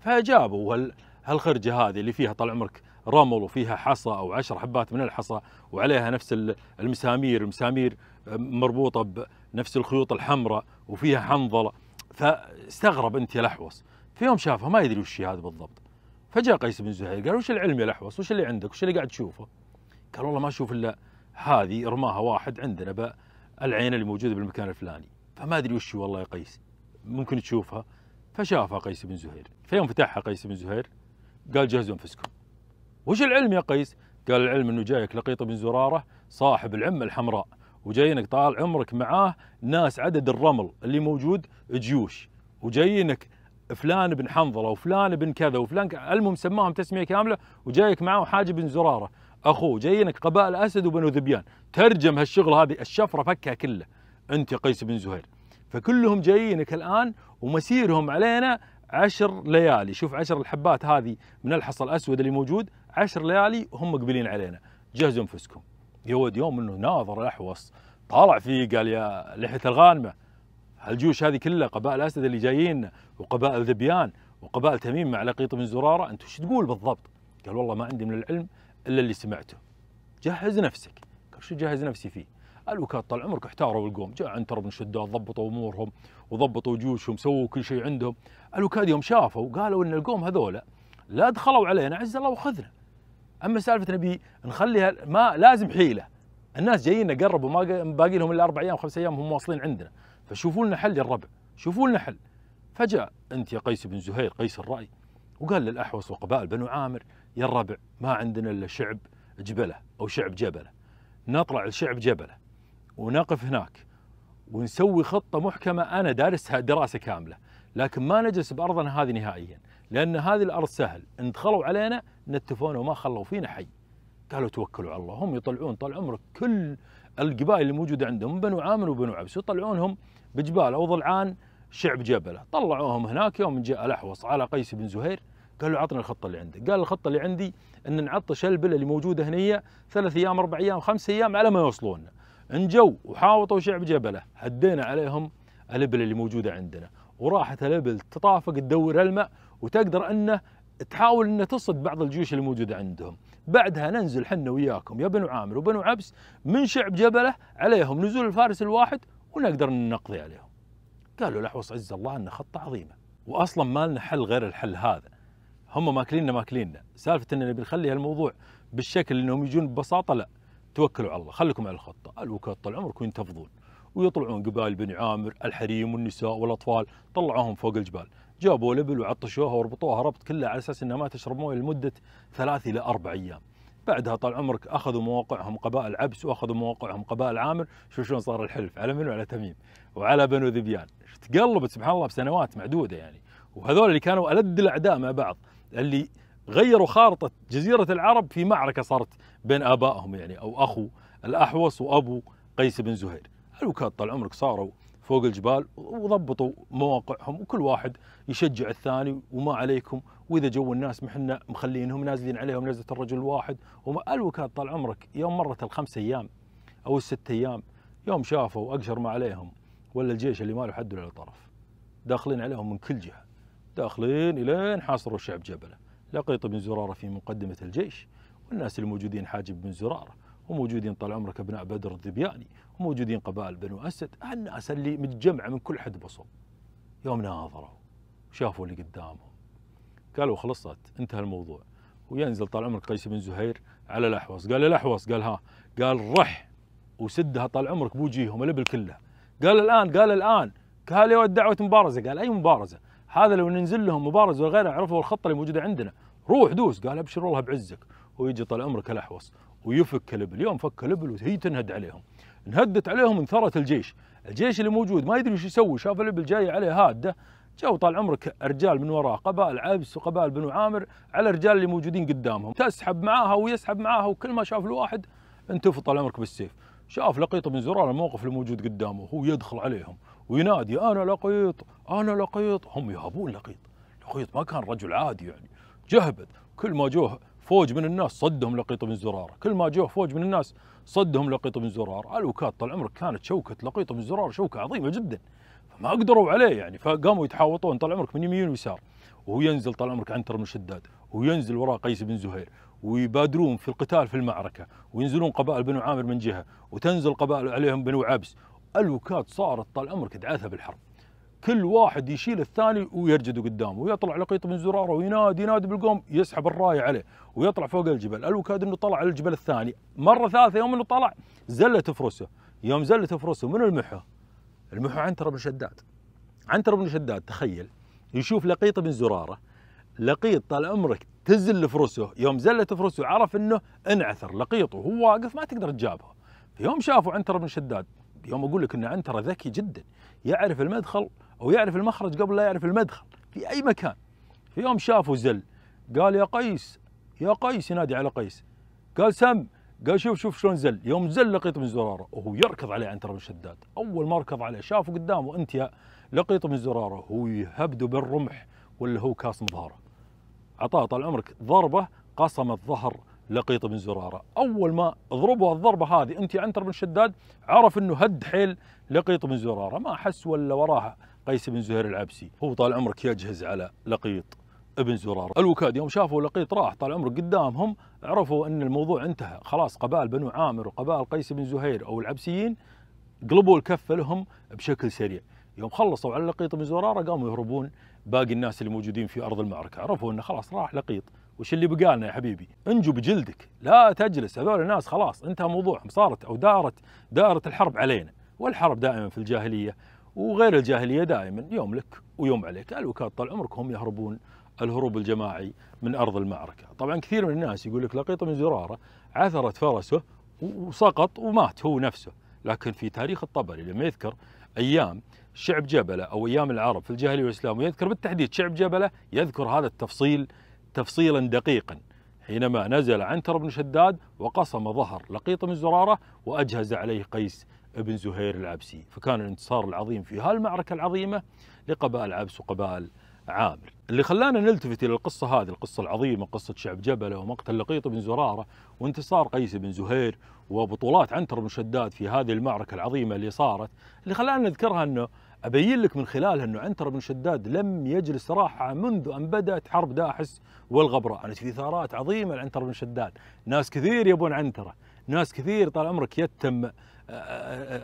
فجابوا هال هالخرجه هذه اللي فيها طال عمرك رمل وفيها حصى او عشر حبات من الحصى وعليها نفس المسامير المسامير مربوطه بنفس الخيوط الحمراء وفيها حنظله فاستغرب انت يا الاحوص في يوم شافها ما يدري وش هذا بالضبط فجاء قيس بن زهير قال وش العلم يا الاحوص وش اللي عندك وش اللي قاعد تشوفه قال والله ما اشوف الا هذه رماها واحد عندنا العين اللي موجوده بالمكان الفلاني فما ادري وش والله يا قيس ممكن تشوفها فشافها قيس بن زهير فيوم فتحها قيس بن زهير قال جهزوا انفسكم وش العلم يا قيس قال العلم انه جايك لقيط بن زراره صاحب العمه الحمراء وجايينك طال عمرك معاه ناس عدد الرمل اللي موجود جيوش وجايينك فلان بن حنظله وفلان بن كذا وفلان المهم سماهم تسميه كامله وجايك معه حاجب بن زراره اخوه جايينك قبائل اسد وبنو ذبيان ترجم هالشغل هذه الشفره فكها كله انت قيس بن زهير فكلهم جايينك الان ومسيرهم علينا عشر ليالي شوف عشر الحبات هذه من الحصى الاسود اللي موجود عشر ليالي وهم مقبلين علينا جهزوا انفسكم يود يوم انه ناظر الاحوص طالع فيه قال يا لحيه الغانمه الجيوش هذه كلها قبائل اسد اللي جايين وقبائل ذبيان وقبائل تميم مع لقيط بن زراره انت وش تقول بالضبط؟ قال والله ما عندي من العلم الا اللي سمعته. جهز نفسك. قال شو جهز نفسي فيه؟ الوكات طال عمرك احتاروا القوم، جاء عنتر بن شداد ضبطوا امورهم وضبطوا جيوشهم، سووا كل شيء عندهم. الوكاد يوم شافوا قالوا ان القوم هذولا لا دخلوا علينا عز الله وخذنا. اما سالفه نبي نخليها ما لازم حيله. الناس جايين قربوا ما باقي لهم الا اربع ايام خمس ايام هم واصلين عندنا. فشوفوا لنا حل يا الربع شوفوا لنا حل فجاء أنت يا قيس بن زهير قيس الرأي وقال للأحوص وقبائل بنو عامر يا الربع ما عندنا إلا شعب جبله أو شعب جبله نطلع لشعب جبله ونقف هناك ونسوي خطة محكمة أنا دارسها دراسة كاملة لكن ما نجلس بأرضنا هذه نهائيا لأن هذه الأرض سهل إن دخلوا علينا نتفون وما خلوا فينا حي قالوا توكلوا على الله هم يطلعون طال عمرك كل القبائل الموجودة عندهم بنو عامر وبنو عبس يطلعونهم بجبال او ضلعان شعب جبله طلعوهم هناك يوم جاء الاحوص على قيس بن زهير قال له عطنا الخطه اللي عندك قال الخطه اللي عندي ان نعطش البله اللي موجوده هنيه ثلاث ايام اربع ايام خمس ايام على ما يوصلون انجو وحاوطوا شعب جبله هدينا عليهم الابل اللي موجوده عندنا وراحت الابل تطافق تدور الماء وتقدر انه تحاول انه تصد بعض الجيوش اللي موجوده عندهم بعدها ننزل حنا وياكم يا بنو عامر وبنو عبس من شعب جبله عليهم نزول الفارس الواحد ونقدر نقدر نقضي عليهم قالوا لحوص عز الله أن خطة عظيمة وأصلا ما لنا حل غير الحل هذا هم ماكليننا ماكليننا سالفة أننا بنخلي هالموضوع بالشكل أنهم يجون ببساطة لا توكلوا على الله خليكم على الخطة الوكالة طال عمرك وينتفضون ويطلعون قبائل بني عامر الحريم والنساء والأطفال طلعوهم فوق الجبال جابوا لبل وعطشوها وربطوها ربط كله على أساس أنها ما تشرب مويه لمدة ثلاث إلى أربع أيام بعدها طال عمرك اخذوا مواقعهم قبائل عبس واخذوا مواقعهم قبائل عامر شوف شلون صار الحلف على منو على تميم وعلى بنو ذبيان تقلبت سبحان الله بسنوات معدوده يعني وهذول اللي كانوا الد الاعداء مع بعض اللي غيروا خارطه جزيره العرب في معركه صارت بين ابائهم يعني او اخو الاحوص وابو قيس بن زهير الوكاد طال عمرك صاروا فوق الجبال وضبطوا مواقعهم وكل واحد يشجع الثاني وما عليكم واذا جو الناس محنا مخلينهم نازلين عليهم نزله الرجل الواحد وما الوكاد طال عمرك يوم مرت الخمس ايام او الست ايام يوم شافوا اقشر ما عليهم ولا الجيش اللي ما له حد ولا طرف داخلين عليهم من كل جهه داخلين الين حاصروا الشعب جبله لقيط بن زراره في مقدمه الجيش والناس الموجودين حاجب بن زراره وموجودين طال عمرك ابناء بدر الذبياني وموجودين قبائل بنو اسد الناس اللي متجمعه من كل حد بصل يوم ناظروا شافوا اللي قدامهم قالوا خلصت انتهى الموضوع وينزل طال عمرك قيس بن زهير على الاحوص قال الاحوص قال ها قال رح وسدها طال عمرك بوجيههم الابل كله قال الان قال الان قال يا دعوه مبارزه قال اي مبارزه هذا لو ننزل لهم مبارزه وغيره عرفوا الخطه اللي موجوده عندنا روح دوس قال ابشر والله بعزك ويجي طال عمرك الاحوص ويفك كلبل يوم فك كلبل وهي تنهد عليهم انهدت عليهم انثرت الجيش الجيش اللي موجود ما يدري وش يسوي شاف الابل جايه عليه هاده جو طال عمرك رجال من وراه قبائل عبس وقبائل بنو عامر على الرجال اللي موجودين قدامهم تسحب معاها ويسحب معاها وكل ما شاف الواحد انتفض طال عمرك بالسيف شاف لقيط بن زرار الموقف اللي موجود قدامه هو يدخل عليهم وينادي انا لقيط انا لقيط هم يهابون لقيط لقيط ما كان رجل عادي يعني جهبذ كل ما جوه فوج من الناس صدهم لقيط بن زرار كل ما جوه فوج من الناس صدهم لقيط بن زرار الوكات طال عمرك كانت شوكة لقيط بن زرار شوكة عظيمة جدا فما قدروا عليه يعني فقاموا يتحاوطون طال عمرك من يمين ويسار وهو ينزل طال عمرك عنتر بن شداد وينزل وراء قيس بن زهير ويبادرون في القتال في المعركة وينزلون قبائل بنو عامر من جهة وتنزل قبائل عليهم بنو عبس الوكات صارت طال عمرك دعاثة بالحرب كل واحد يشيل الثاني ويرجد قدامه ويطلع لقيط بن زراره وينادي ينادي بالقوم يسحب الرايه عليه ويطلع فوق الجبل الوكاد انه طلع على الجبل الثاني مره ثالثه يوم انه طلع زله تفرسه يوم زله تفرسه من المحو المحو عنتر بن شداد عنتر بن شداد تخيل يشوف لقيط بن زراره لقيط طال عمرك تزل فرسه يوم زلت فرسه عرف انه انعثر لقيط وهو واقف ما تقدر تجابهه فيوم شافوا عنتر بن شداد يوم اقول لك ان عنتر ذكي جدا يعرف المدخل ويعرف المخرج قبل لا يعرف المدخل في اي مكان في يوم شافه زل قال يا قيس يا قيس ينادي على قيس قال سم قال شوف شوف شلون زل يوم زل لقيط من زراره وهو يركض عليه عنتر بن شداد اول ما ركض عليه شافه قدامه انت يا لقيط من زراره هو يهبده بالرمح ولا هو كاصم ظهره عطاه طال عمرك ضربه قصمت ظهر لقيط بن زراره اول ما ضربه الضربه هذه انت عنتر بن شداد عرف انه هد حيل لقيط بن زراره ما حس ولا وراها قيس بن زهير العبسي هو طال عمرك يجهز على لقيط ابن زرار الوكاد يوم شافوا لقيط راح طال عمرك قدامهم عرفوا ان الموضوع انتهى خلاص قبائل بنو عامر وقبائل قيس بن زهير او العبسيين قلبوا الكفة لهم بشكل سريع يوم خلصوا على لقيط بن زرارة قاموا يهربون باقي الناس اللي موجودين في أرض المعركة عرفوا أنه خلاص راح لقيط وش اللي بقى لنا يا حبيبي انجو بجلدك لا تجلس هذول الناس خلاص انتهى موضوعهم صارت أو دارت دارت الحرب علينا والحرب دائما في الجاهلية وغير الجاهليه دائما يوم لك ويوم عليك الوكاد طال عمرك هم يهربون الهروب الجماعي من ارض المعركه، طبعا كثير من الناس يقول لك لقيط بن زراره عثرت فرسه وسقط ومات هو نفسه، لكن في تاريخ الطبري لما يذكر ايام شعب جبله او ايام العرب في الجاهليه والاسلام ويذكر بالتحديد شعب جبله يذكر هذا التفصيل تفصيلا دقيقا حينما نزل عنتر بن شداد وقصم ظهر لقيط بن زراره واجهز عليه قيس ابن زهير العبسي فكان الانتصار العظيم في هالمعركة العظيمة لقبائل عبس وقبائل عامر اللي خلانا نلتفت إلى القصة هذه القصة العظيمة قصة شعب جبلة ومقتل لقيط بن زرارة وانتصار قيس بن زهير وبطولات عنتر بن شداد في هذه المعركة العظيمة اللي صارت اللي خلانا نذكرها أنه أبين لك من خلالها أنه عنتر بن شداد لم يجلس راحة منذ أن بدأت حرب داحس والغبراء أنا في ثارات عظيمة لعنتر بن شداد ناس كثير يبون عنترة ناس كثير طال عمرك يتم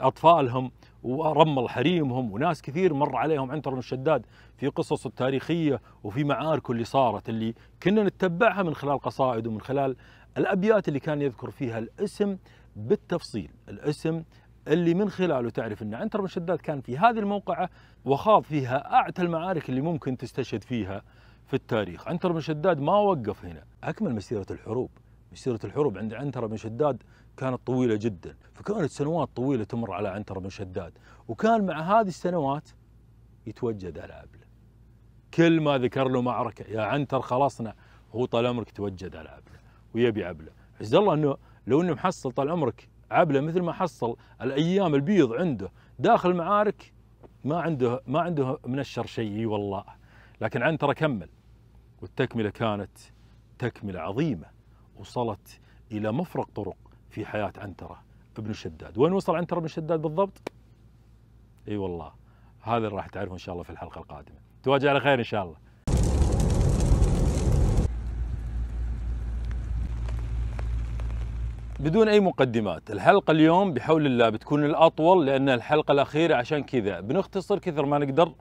أطفالهم ورمل حريمهم وناس كثير مر عليهم عنتر بن شداد في قصص التاريخية وفي معاركه اللي صارت اللي كنا نتبعها من خلال قصائد ومن خلال الأبيات اللي كان يذكر فيها الاسم بالتفصيل الاسم اللي من خلاله تعرف أن عنتر بن شداد كان في هذه الموقعة وخاض فيها أعتى المعارك اللي ممكن تستشهد فيها في التاريخ عنتر بن شداد ما وقف هنا أكمل مسيرة الحروب مسيرة الحروب عند عنتر بن شداد كانت طويله جدا فكانت سنوات طويله تمر على عنتر بن شداد وكان مع هذه السنوات يتوجد على ابله كل ما ذكر له معركه يا عنتر خلصنا هو طال عمرك توجد على عبله ويبي عبله عز الله انه لو انه محصل طال عمرك عبله مثل ما حصل الايام البيض عنده داخل المعارك ما عنده ما عنده من الشر شيء اي والله لكن عنتر كمل والتكمله كانت تكمله عظيمه وصلت الى مفرق طرق في حياة عنترة ابن شداد وين وصل عنترة بن شداد بالضبط؟ اي أيوة والله هذا اللي راح تعرفه ان شاء الله في الحلقة القادمة تواجه على خير ان شاء الله بدون اي مقدمات الحلقه اليوم بحول الله بتكون الاطول لان الحلقه الاخيره عشان كذا بنختصر كثر ما نقدر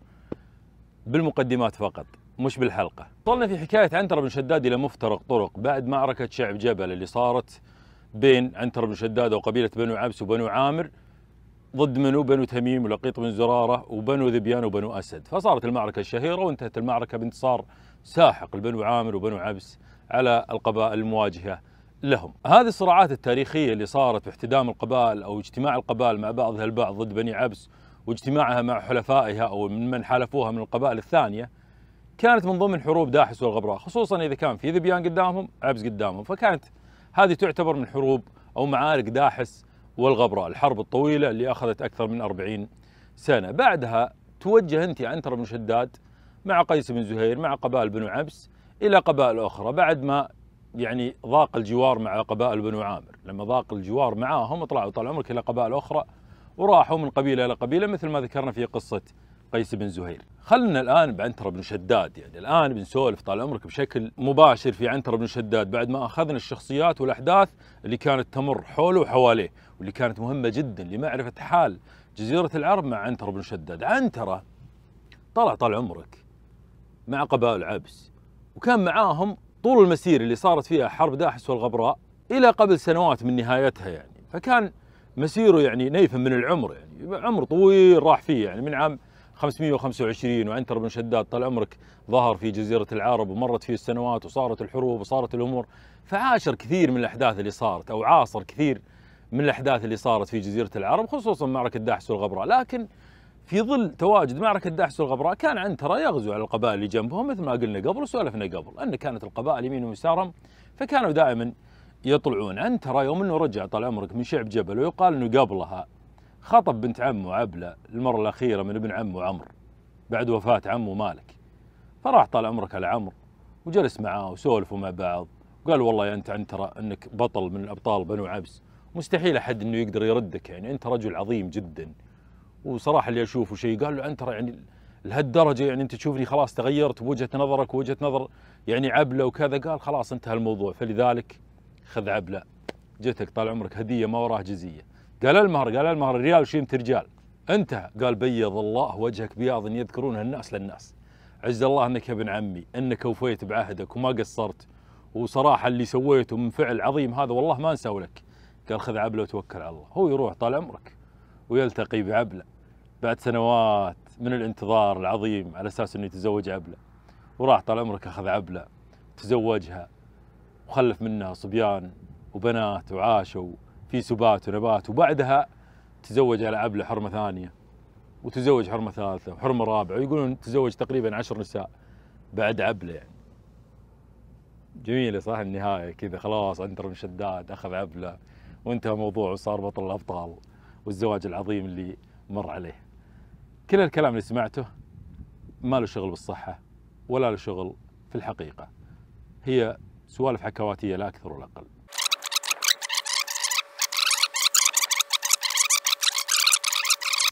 بالمقدمات فقط مش بالحلقه وصلنا في حكايه عنترة بن شداد الى مفترق طرق بعد معركه شعب جبل اللي صارت بين عنتر بن شداد وقبيلة بنو عبس وبنو عامر ضد منو بنو تميم ولقيط بن زرارة وبنو ذبيان وبنو أسد فصارت المعركة الشهيرة وانتهت المعركة بانتصار ساحق لبنو عامر وبنو عبس على القبائل المواجهة لهم هذه الصراعات التاريخية اللي صارت في احتدام القبائل أو اجتماع القبائل مع بعضها البعض ضد بني عبس واجتماعها مع حلفائها أو من حالفوها من القبائل الثانية كانت من ضمن حروب داحس والغبراء خصوصا إذا كان في ذبيان قدامهم عبس قدامهم فكانت هذه تعتبر من حروب أو معارك داحس والغبراء الحرب الطويلة اللي أخذت أكثر من 40 سنة بعدها توجه انت عنتر بن شداد مع قيس بن زهير مع قبائل بنو عبس إلى قبائل أخرى بعد ما يعني ضاق الجوار مع قبائل بنو عامر لما ضاق الجوار معاهم طلعوا طال عمرك إلى قبائل أخرى وراحوا من قبيلة إلى قبيلة مثل ما ذكرنا في قصة قيس بن زهير خلنا الان بعنتر بن شداد يعني الان بنسولف طال عمرك بشكل مباشر في عنتر بن شداد بعد ما اخذنا الشخصيات والاحداث اللي كانت تمر حوله وحواليه واللي كانت مهمه جدا لمعرفه حال جزيره العرب مع عنتر بن شداد عنتره طلع طال عمرك مع قبائل عبس وكان معاهم طول المسير اللي صارت فيها حرب داحس والغبراء الى قبل سنوات من نهايتها يعني فكان مسيره يعني نيفا من العمر يعني عمر طويل راح فيه يعني من عام 525 وعنتر بن شداد طال عمرك ظهر في جزيرة العرب ومرت فيه السنوات وصارت الحروب وصارت الأمور فعاشر كثير من الأحداث اللي صارت أو عاصر كثير من الأحداث اللي صارت في جزيرة العرب خصوصا معركة داحس والغبراء لكن في ظل تواجد معركة داحس والغبراء كان عنترة يغزو على القبائل اللي جنبهم مثل ما قلنا قبل وسولفنا قبل أن كانت القبائل يمين ويسارهم فكانوا دائما يطلعون عنترة يوم أنه رجع طال عمرك من شعب جبل ويقال أنه قبلها خطب بنت عمه عبلة المرة الأخيرة من ابن عمه عمرو بعد وفاة عمه مالك فراح طال عمرك على عمرو وجلس معاه وسولفوا مع بعض وقال والله انت انت ترى انك بطل من ابطال بنو عبس مستحيل احد انه يقدر يردك يعني انت رجل عظيم جدا وصراحه اللي اشوفه شيء قال له انت يعني لهالدرجه يعني انت تشوفني خلاص تغيرت بوجهه نظرك ووجهه نظر يعني عبله وكذا قال خلاص انتهى الموضوع فلذلك خذ عبله جتك طال عمرك هديه ما وراه جزيه قال المهر قال المهر ريال وشيمة رجال انتهى قال بيض الله وجهك بياض يذكرونه الناس للناس عز الله انك ابن عمي انك وفيت بعهدك وما قصرت وصراحة اللي سويته من فعل عظيم هذا والله ما انساه لك قال خذ عبله وتوكل على الله هو يروح طال عمرك ويلتقي بعبله بعد سنوات من الانتظار العظيم على اساس انه يتزوج عبله وراح طال عمرك اخذ عبله تزوجها وخلف منها صبيان وبنات وعاشوا في سبات ونبات وبعدها تزوج على عبله حرمه ثانيه وتزوج حرمه ثالثه وحرمه رابعه ويقولون تزوج تقريبا عشر نساء بعد عبله يعني جميله صح النهايه كذا خلاص عنتر شداد اخذ عبله وانتهى الموضوع وصار بطل الابطال والزواج العظيم اللي مر عليه كل الكلام اللي سمعته ما له شغل بالصحه ولا له شغل في الحقيقه هي سوالف حكواتيه لا اكثر ولا اقل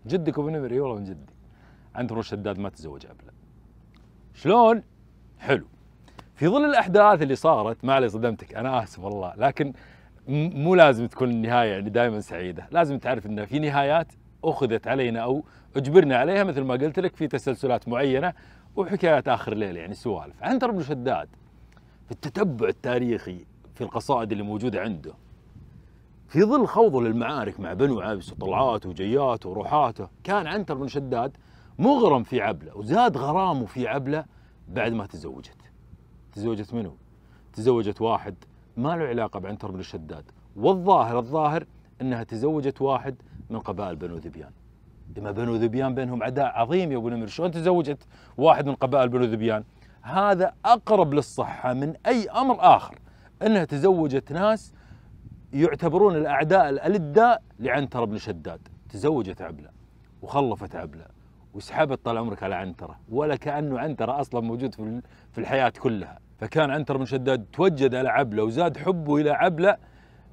جدك ابو نمر اي والله من جدي روش شداد ما تزوج ابله شلون؟ حلو في ظل الاحداث اللي صارت علي صدمتك انا اسف والله لكن مو لازم تكون النهايه يعني دائما سعيده، لازم تعرف ان في نهايات اخذت علينا او اجبرنا عليها مثل ما قلت لك في تسلسلات معينه وحكايات اخر ليله يعني سوالف، عنتر بن شداد في التتبع التاريخي في القصائد اللي موجوده عنده في ظل خوضه للمعارك مع بنو عابس وطلعاته وجياته وروحاته كان عنتر بن شداد مغرم في عبله وزاد غرامه في عبله بعد ما تزوجت تزوجت منه تزوجت واحد ما له علاقه بعنتر بن شداد والظاهر الظاهر انها تزوجت واحد من قبائل بنو ذبيان لما بنو ذبيان بينهم عداء عظيم يا ابو نمر شلون تزوجت واحد من قبائل بنو ذبيان هذا اقرب للصحه من اي امر اخر انها تزوجت ناس يعتبرون الأعداء الألداء لعنترة بن شداد تزوجت عبلة وخلفت عبلة وسحبت طال عمرك على عنترة ولا كأنه عنترة أصلا موجود في الحياة كلها فكان عنتر بن شداد توجد على عبلة وزاد حبه إلى عبلة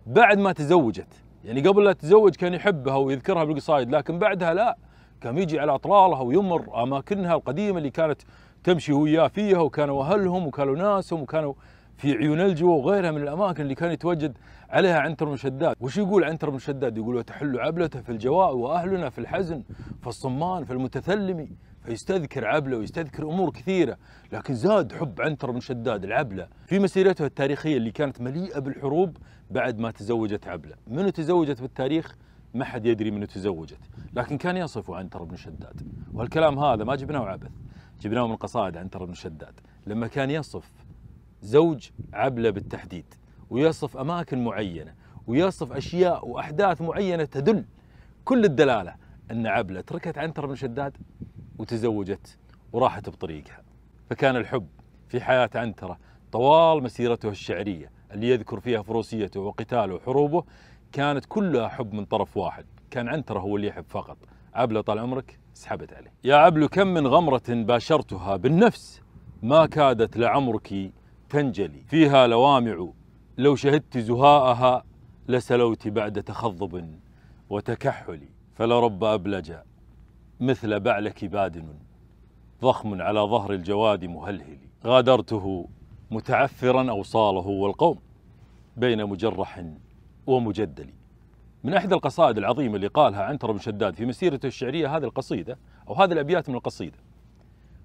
بعد ما تزوجت يعني قبل لا تتزوج كان يحبها ويذكرها بالقصايد لكن بعدها لا كان يجي على أطلالها ويمر أماكنها القديمة اللي كانت تمشي وياه فيها وكانوا أهلهم وكانوا ناسهم وكانوا في عيون الجو وغيرها من الأماكن اللي كان يتوجد عليها عنتر بن شداد وش يقول عنتر بن شداد يقول وتحل عبلته في الجواء وأهلنا في الحزن في الصمان في المتثلم فيستذكر عبله ويستذكر امور كثيره، لكن زاد حب عنتر بن شداد العبله في مسيرته التاريخيه اللي كانت مليئه بالحروب بعد ما تزوجت عبله، منو تزوجت بالتاريخ؟ ما حد يدري منو تزوجت، لكن كان يصف عنتر بن شداد، والكلام هذا ما جبناه عبث، جبناه من قصائد عنتر بن شداد، لما كان يصف زوج عبله بالتحديد ويصف أماكن معينة ويصف أشياء وأحداث معينة تدل كل الدلالة أن عبلة تركت عنتر بن شداد وتزوجت وراحت بطريقها فكان الحب في حياة عنترة طوال مسيرته الشعرية اللي يذكر فيها فروسيته وقتاله وحروبه كانت كلها حب من طرف واحد كان عنترة هو اللي يحب فقط عبلة طال عمرك سحبت عليه يا عبل كم من غمرة باشرتها بالنفس ما كادت لعمرك تنجلي فيها لوامع لو شهدت زهاءها لسلوت بعد تخضب وتكحل فلرب أبلج مثل بعلك بادن ضخم على ظهر الجواد مهلهل غادرته متعفرا أوصاله والقوم بين مجرح ومجدل من أحد القصائد العظيمة اللي قالها عنتر بن شداد في مسيرته الشعرية هذه القصيدة أو هذه الأبيات من القصيدة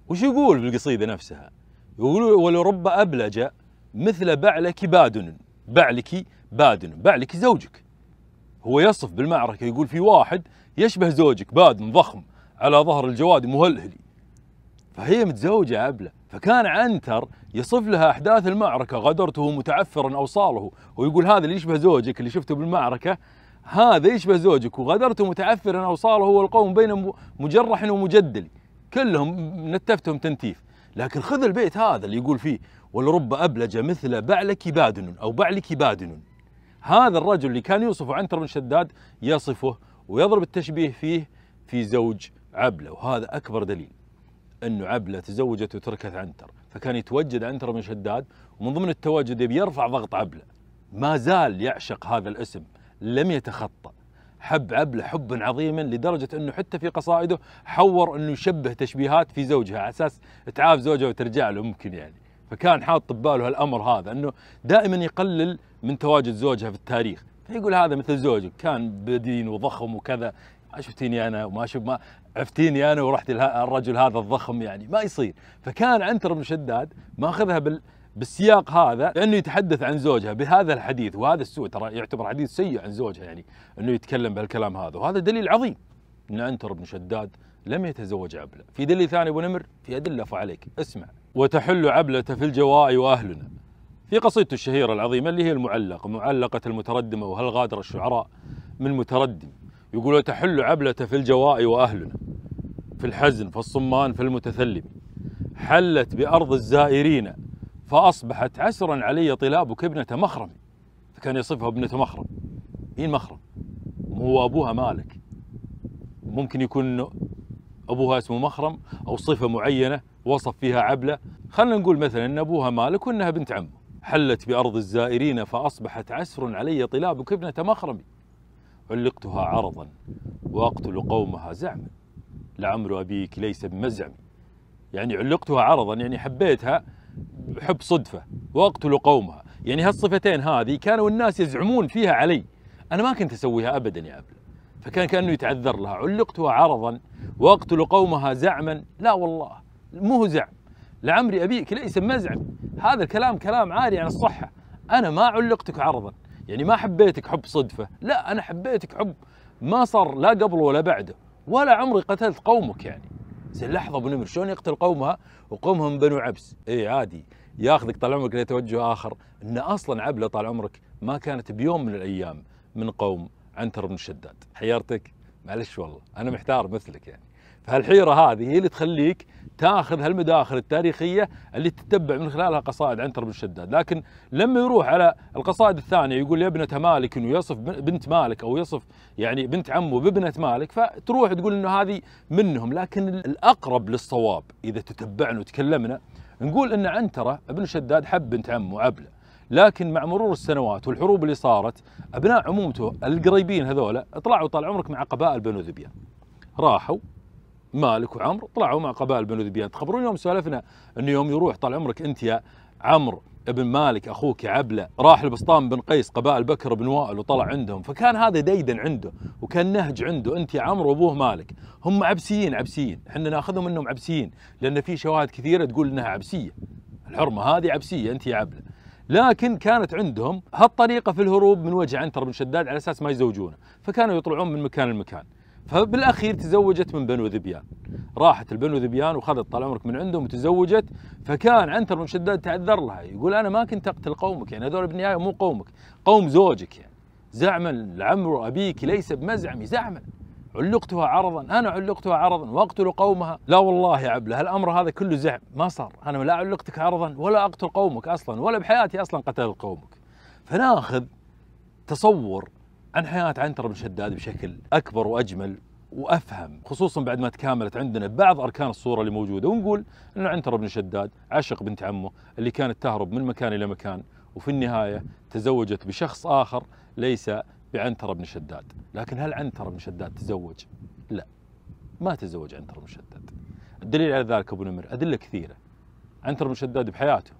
وش يقول بالقصيدة نفسها يقول ولرب أبلج مثل بعلك بادن بعلك بادن بعلك زوجك هو يصف بالمعركة يقول في واحد يشبه زوجك بادن ضخم على ظهر الجواد مهلهلي فهي متزوجة عبلة فكان عنتر يصف لها أحداث المعركة غدرته متعفرا أوصاله ويقول هذا اللي يشبه زوجك اللي شفته بالمعركة هذا يشبه زوجك وغدرته متعفرا أوصاله والقوم بين مجرح ومجدل كلهم نتفتهم تنتيف لكن خذ البيت هذا اللي يقول فيه ولرب أبلج مثل بعلك بادن أو بعلك بادن هذا الرجل اللي كان يوصف عنتر بن شداد يصفه ويضرب التشبيه فيه في زوج عبلة وهذا أكبر دليل أنه عبلة تزوجت وتركت عنتر فكان يتوجد عنتر بن شداد ومن ضمن التواجد بيرفع ضغط عبلة ما زال يعشق هذا الاسم لم يتخطى حب عبله حبا عظيما لدرجه انه حتى في قصائده حور انه يشبه تشبيهات في زوجها على اساس تعاف زوجها وترجع له ممكن يعني فكان حاط بباله هالامر هذا انه دائما يقلل من تواجد زوجها في التاريخ فيقول هذا مثل زوجك كان بدين وضخم وكذا ما شفتيني انا وما شف ما عفتيني انا ورحت الرجل هذا الضخم يعني ما يصير فكان عنتر بن شداد ماخذها بال بالسياق هذا لانه يتحدث عن زوجها بهذا الحديث وهذا السوء ترى يعتبر حديث سيء عن زوجها يعني انه يتكلم بهالكلام هذا وهذا دليل عظيم ان عنتر بن شداد لم يتزوج عبله في دليل ثاني ابو نمر في ادله فعليك اسمع وتحل عبلة في الجواء وأهلنا في قصيدته الشهيرة العظيمة اللي هي المعلقة معلقة المتردمة وهل غادر الشعراء من متردم يقول وتحل عبلة في الجواء وأهلنا في الحزن في الصمان في المتثلم حلت بأرض الزائرين فأصبحت عسرا علي طلابك ابنة مخرم فكان يصفها ابنة مخرم مين إيه مخرم؟ هو أبوها مالك ممكن يكون أبوها اسمه مخرم أو صفة معينة وصف فيها عبلة خلنا نقول مثلا أن أبوها مالك وأنها بنت عمه حلت بأرض الزائرين فأصبحت عسر علي طلابك ابنة مخرمي علقتها عرضا وأقتل قومها زعما لعمر أبيك ليس بمزعم يعني علقتها عرضا يعني حبيتها حب صدفة وأقتل قومها يعني هالصفتين هذه كانوا الناس يزعمون فيها علي أنا ما كنت أسويها أبدا يا أبل فكان كأنه يتعذر لها علقتها عرضا وأقتل قومها زعما لا والله مو زعم لعمري أبيك ليس مزعم هذا الكلام كلام عاري عن الصحة أنا ما علقتك عرضا يعني ما حبيتك حب صدفة لا أنا حبيتك حب ما صار لا قبل ولا بعده ولا عمري قتلت قومك يعني زين لحظة ابو نمر شلون يقتل قومها وقومها من بنو عبس اي عادي ياخذك طال عمرك لتوجه آخر أن أصلا عبلة طال عمرك ما كانت بيوم من الأيام من قوم عنتر بن شداد حيرتك معلش والله انا محتار مثلك يعني فهالحيره هذه هي اللي تخليك تاخذ هالمداخل التاريخيه اللي تتبع من خلالها قصائد عنتر بن شداد، لكن لما يروح على القصائد الثانيه يقول يا ابنه مالك ويصف بنت مالك او يصف يعني بنت عمه بابنه مالك فتروح تقول انه هذه منهم، لكن الاقرب للصواب اذا تتبعنا وتكلمنا نقول ان عنتره بن شداد حب بنت عمه عبله لكن مع مرور السنوات والحروب اللي صارت ابناء عمومته القريبين هذولا طلعوا طال عمرك مع قبائل بنو ذبيان راحوا مالك وعمرو طلعوا مع قبائل بنو ذبيان تخبرون يوم سولفنا انه يوم يروح طال عمرك انت يا عمرو ابن مالك اخوك عبله راح لبسطام بن قيس قبائل بكر بن وائل وطلع عندهم فكان هذا ديدا عنده وكان نهج عنده انت يا عمرو وابوه مالك هم عبسيين عبسيين احنا ناخذهم انهم عبسيين لان في شواهد كثيره تقول انها عبسيه الحرمه هذه عبسيه انت يا عبله لكن كانت عندهم هالطريقه في الهروب من وجه عنتر بن شداد على اساس ما يزوجونه فكانوا يطلعون من مكان لمكان فبالاخير تزوجت من بنو ذبيان راحت البنو ذبيان وخذت طال عمرك من عندهم وتزوجت فكان عنتر بن شداد تعذر لها يقول انا ما كنت اقتل قومك يعني هذول بالنهايه مو قومك قوم زوجك يعني زعما لعمر ابيك ليس بمزعمي زعما علقتها عرضا انا علقتها عرضا واقتل قومها لا والله يا عبله هالامر هذا كله زعم ما صار انا لا علقتك عرضا ولا اقتل قومك اصلا ولا بحياتي اصلا قتل قومك فناخذ تصور عن حياه عنتر بن شداد بشكل اكبر واجمل وافهم خصوصا بعد ما تكاملت عندنا بعض اركان الصوره اللي موجوده ونقول انه عنتر بن شداد عشق بنت عمه اللي كانت تهرب من مكان الى مكان وفي النهايه تزوجت بشخص اخر ليس بعنتر بن شداد لكن هل عنتر بن شداد تزوج؟ لا ما تزوج عنتر بن شداد الدليل على ذلك أبو نمر أدلة كثيرة عنتر بن شداد بحياته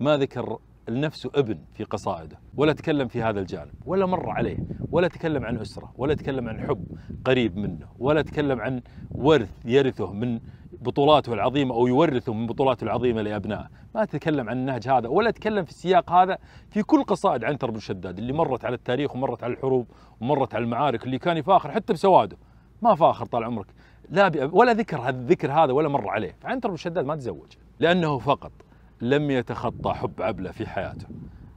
ما ذكر لنفسه ابن في قصائده ولا تكلم في هذا الجانب ولا مر عليه ولا تكلم عن أسرة ولا تكلم عن حب قريب منه ولا تكلم عن ورث يرثه من بطولاته العظيمة أو يورثه من بطولاته العظيمة لأبنائه ما أتكلم عن النهج هذا ولا أتكلم في السياق هذا في كل قصائد عنتر بن شداد اللي مرت على التاريخ ومرت على الحروب ومرت على المعارك اللي كان يفاخر حتى بسواده ما فاخر طال عمرك لا ولا ذكر هذا الذكر هذا ولا مر عليه فعنتر بن شداد ما تزوج لأنه فقط لم يتخطى حب عبلة في حياته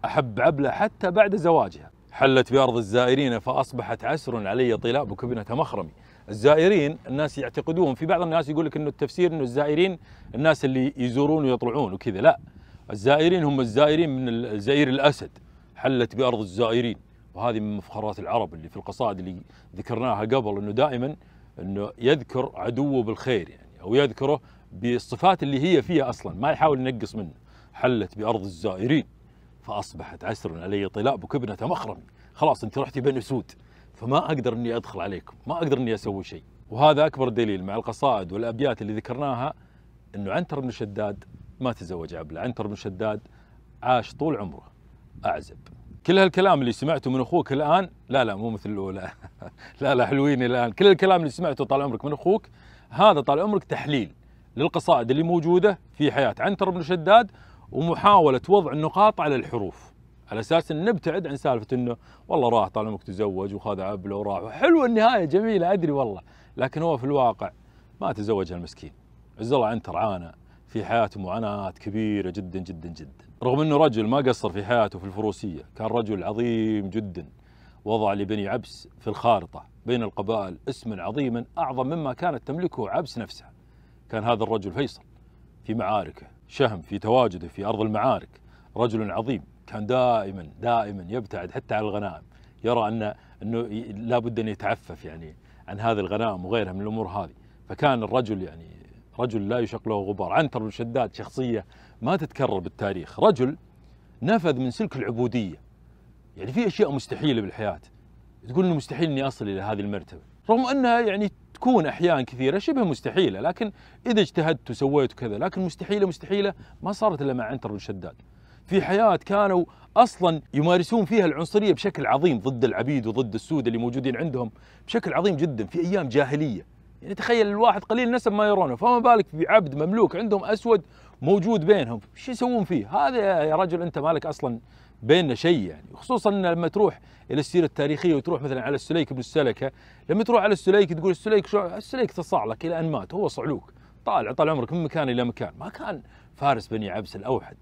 أحب عبلة حتى بعد زواجها حلت بأرض الزائرين فأصبحت عسر علي طلابك ابنة مخرمي الزائرين الناس يعتقدون في بعض الناس يقول لك انه التفسير انه الزائرين الناس اللي يزورون ويطلعون وكذا لا الزائرين هم الزائرين من زئير الاسد حلت بارض الزائرين وهذه من مفخرات العرب اللي في القصائد اللي ذكرناها قبل انه دائما انه يذكر عدوه بالخير يعني او يذكره بالصفات اللي هي فيها اصلا ما يحاول ينقص منه حلت بارض الزائرين فاصبحت عسر علي طلاب بكبنه مخرم خلاص انت رحتي بني سود فما اقدر اني ادخل عليكم ما اقدر اني اسوي شيء وهذا اكبر دليل مع القصائد والابيات اللي ذكرناها انه عنتر بن شداد ما تزوج عبله عنتر بن شداد عاش طول عمره اعزب كل هالكلام اللي سمعته من اخوك الان لا لا مو مثل الاولى [laughs] لا لا حلوين الان كل الكلام اللي سمعته طال عمرك من اخوك هذا طال عمرك تحليل للقصائد اللي موجوده في حياه عنتر بن شداد ومحاوله وضع النقاط على الحروف على اساس ان نبتعد عن سالفه انه والله راح طال عمرك تزوج وخذ عبله وراح حلوه النهايه جميله ادري والله لكن هو في الواقع ما تزوج المسكين عز الله عنه ترعانا عانى في حياته معاناه كبيره جدا جدا جدا رغم انه رجل ما قصر في حياته في الفروسيه كان رجل عظيم جدا وضع لبني عبس في الخارطه بين القبائل اسما عظيما اعظم مما كانت تملكه عبس نفسها كان هذا الرجل فيصل في معاركه شهم في تواجده في ارض المعارك رجل عظيم كان دائما دائما يبتعد حتى عن الغنائم يرى أن أنه لابد أن يتعفف يعني عن هذه الغنائم وغيرها من الأمور هذه فكان الرجل يعني رجل لا يشق له غبار عنتر بن شداد شخصية ما تتكرر بالتاريخ رجل نفذ من سلك العبودية يعني في أشياء مستحيلة بالحياة تقول انه مستحيل اني اصل الى هذه المرتبه، رغم انها يعني تكون احيان كثيره شبه مستحيله، لكن اذا اجتهدت وسويت وكذا، لكن مستحيله مستحيله ما صارت الا مع عنتر بن شداد، في حياة كانوا اصلا يمارسون فيها العنصريه بشكل عظيم ضد العبيد وضد السود اللي موجودين عندهم بشكل عظيم جدا في ايام جاهليه يعني تخيل الواحد قليل نسب ما يرونه فما بالك بعبد مملوك عندهم اسود موجود بينهم شو يسوون فيه هذا يا رجل انت مالك اصلا بيننا شيء يعني خصوصا لما تروح الى السيره التاريخيه وتروح مثلا على السليك بن السلكه لما تروح على السليك تقول السليك شو السليك تصاعلك الى ان مات هو صعلوك طالع طال عمرك من مكان الى مكان ما كان فارس بني عبس الاوحد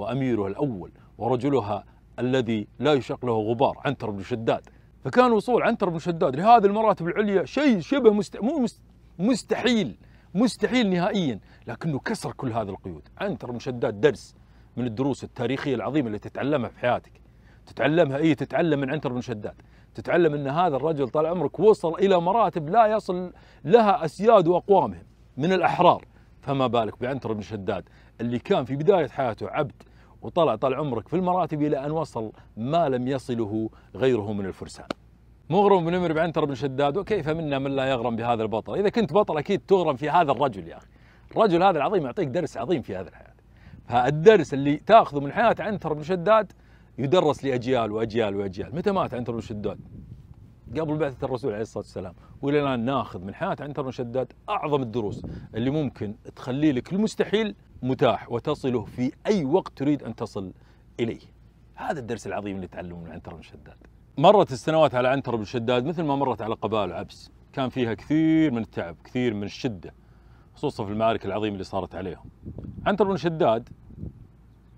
وأميرها الأول ورجلها الذي لا يشق له غبار عنتر بن شداد فكان وصول عنتر بن شداد لهذه المراتب العليا شيء شبه مست... مو مستحيل مستحيل نهائيا لكنه كسر كل هذه القيود عنتر بن شداد درس من الدروس التاريخية العظيمة اللي تتعلمها في حياتك تتعلمها اي تتعلم من عنتر بن شداد تتعلم ان هذا الرجل طال عمرك وصل الى مراتب لا يصل لها اسياد واقوامهم من الاحرار فما بالك بعنتر بن شداد اللي كان في بداية حياته عبد وطلع طال عمرك في المراتب إلى أن وصل ما لم يصله غيره من الفرسان مغرم بن عمرو بعنتر بن شداد وكيف منا من لا يغرم بهذا البطل إذا كنت بطل أكيد تغرم في هذا الرجل يا أخي الرجل هذا العظيم يعطيك درس عظيم في هذه الحياة فالدرس اللي تأخذه من حياة عنتر بن شداد يدرس لأجيال وأجيال وأجيال متى مات عنتر بن شداد قبل بعثة الرسول عليه الصلاة والسلام والى الآن ناخذ من حياة عنتر بن شداد أعظم الدروس اللي ممكن تخلي لك المستحيل متاح وتصله في أي وقت تريد أن تصل إليه هذا الدرس العظيم اللي تعلمه من عنتر بن شداد مرت السنوات على عنتر بن شداد مثل ما مرت على قبائل عبس كان فيها كثير من التعب كثير من الشدة خصوصا في المعارك العظيمة اللي صارت عليهم عنتر بن شداد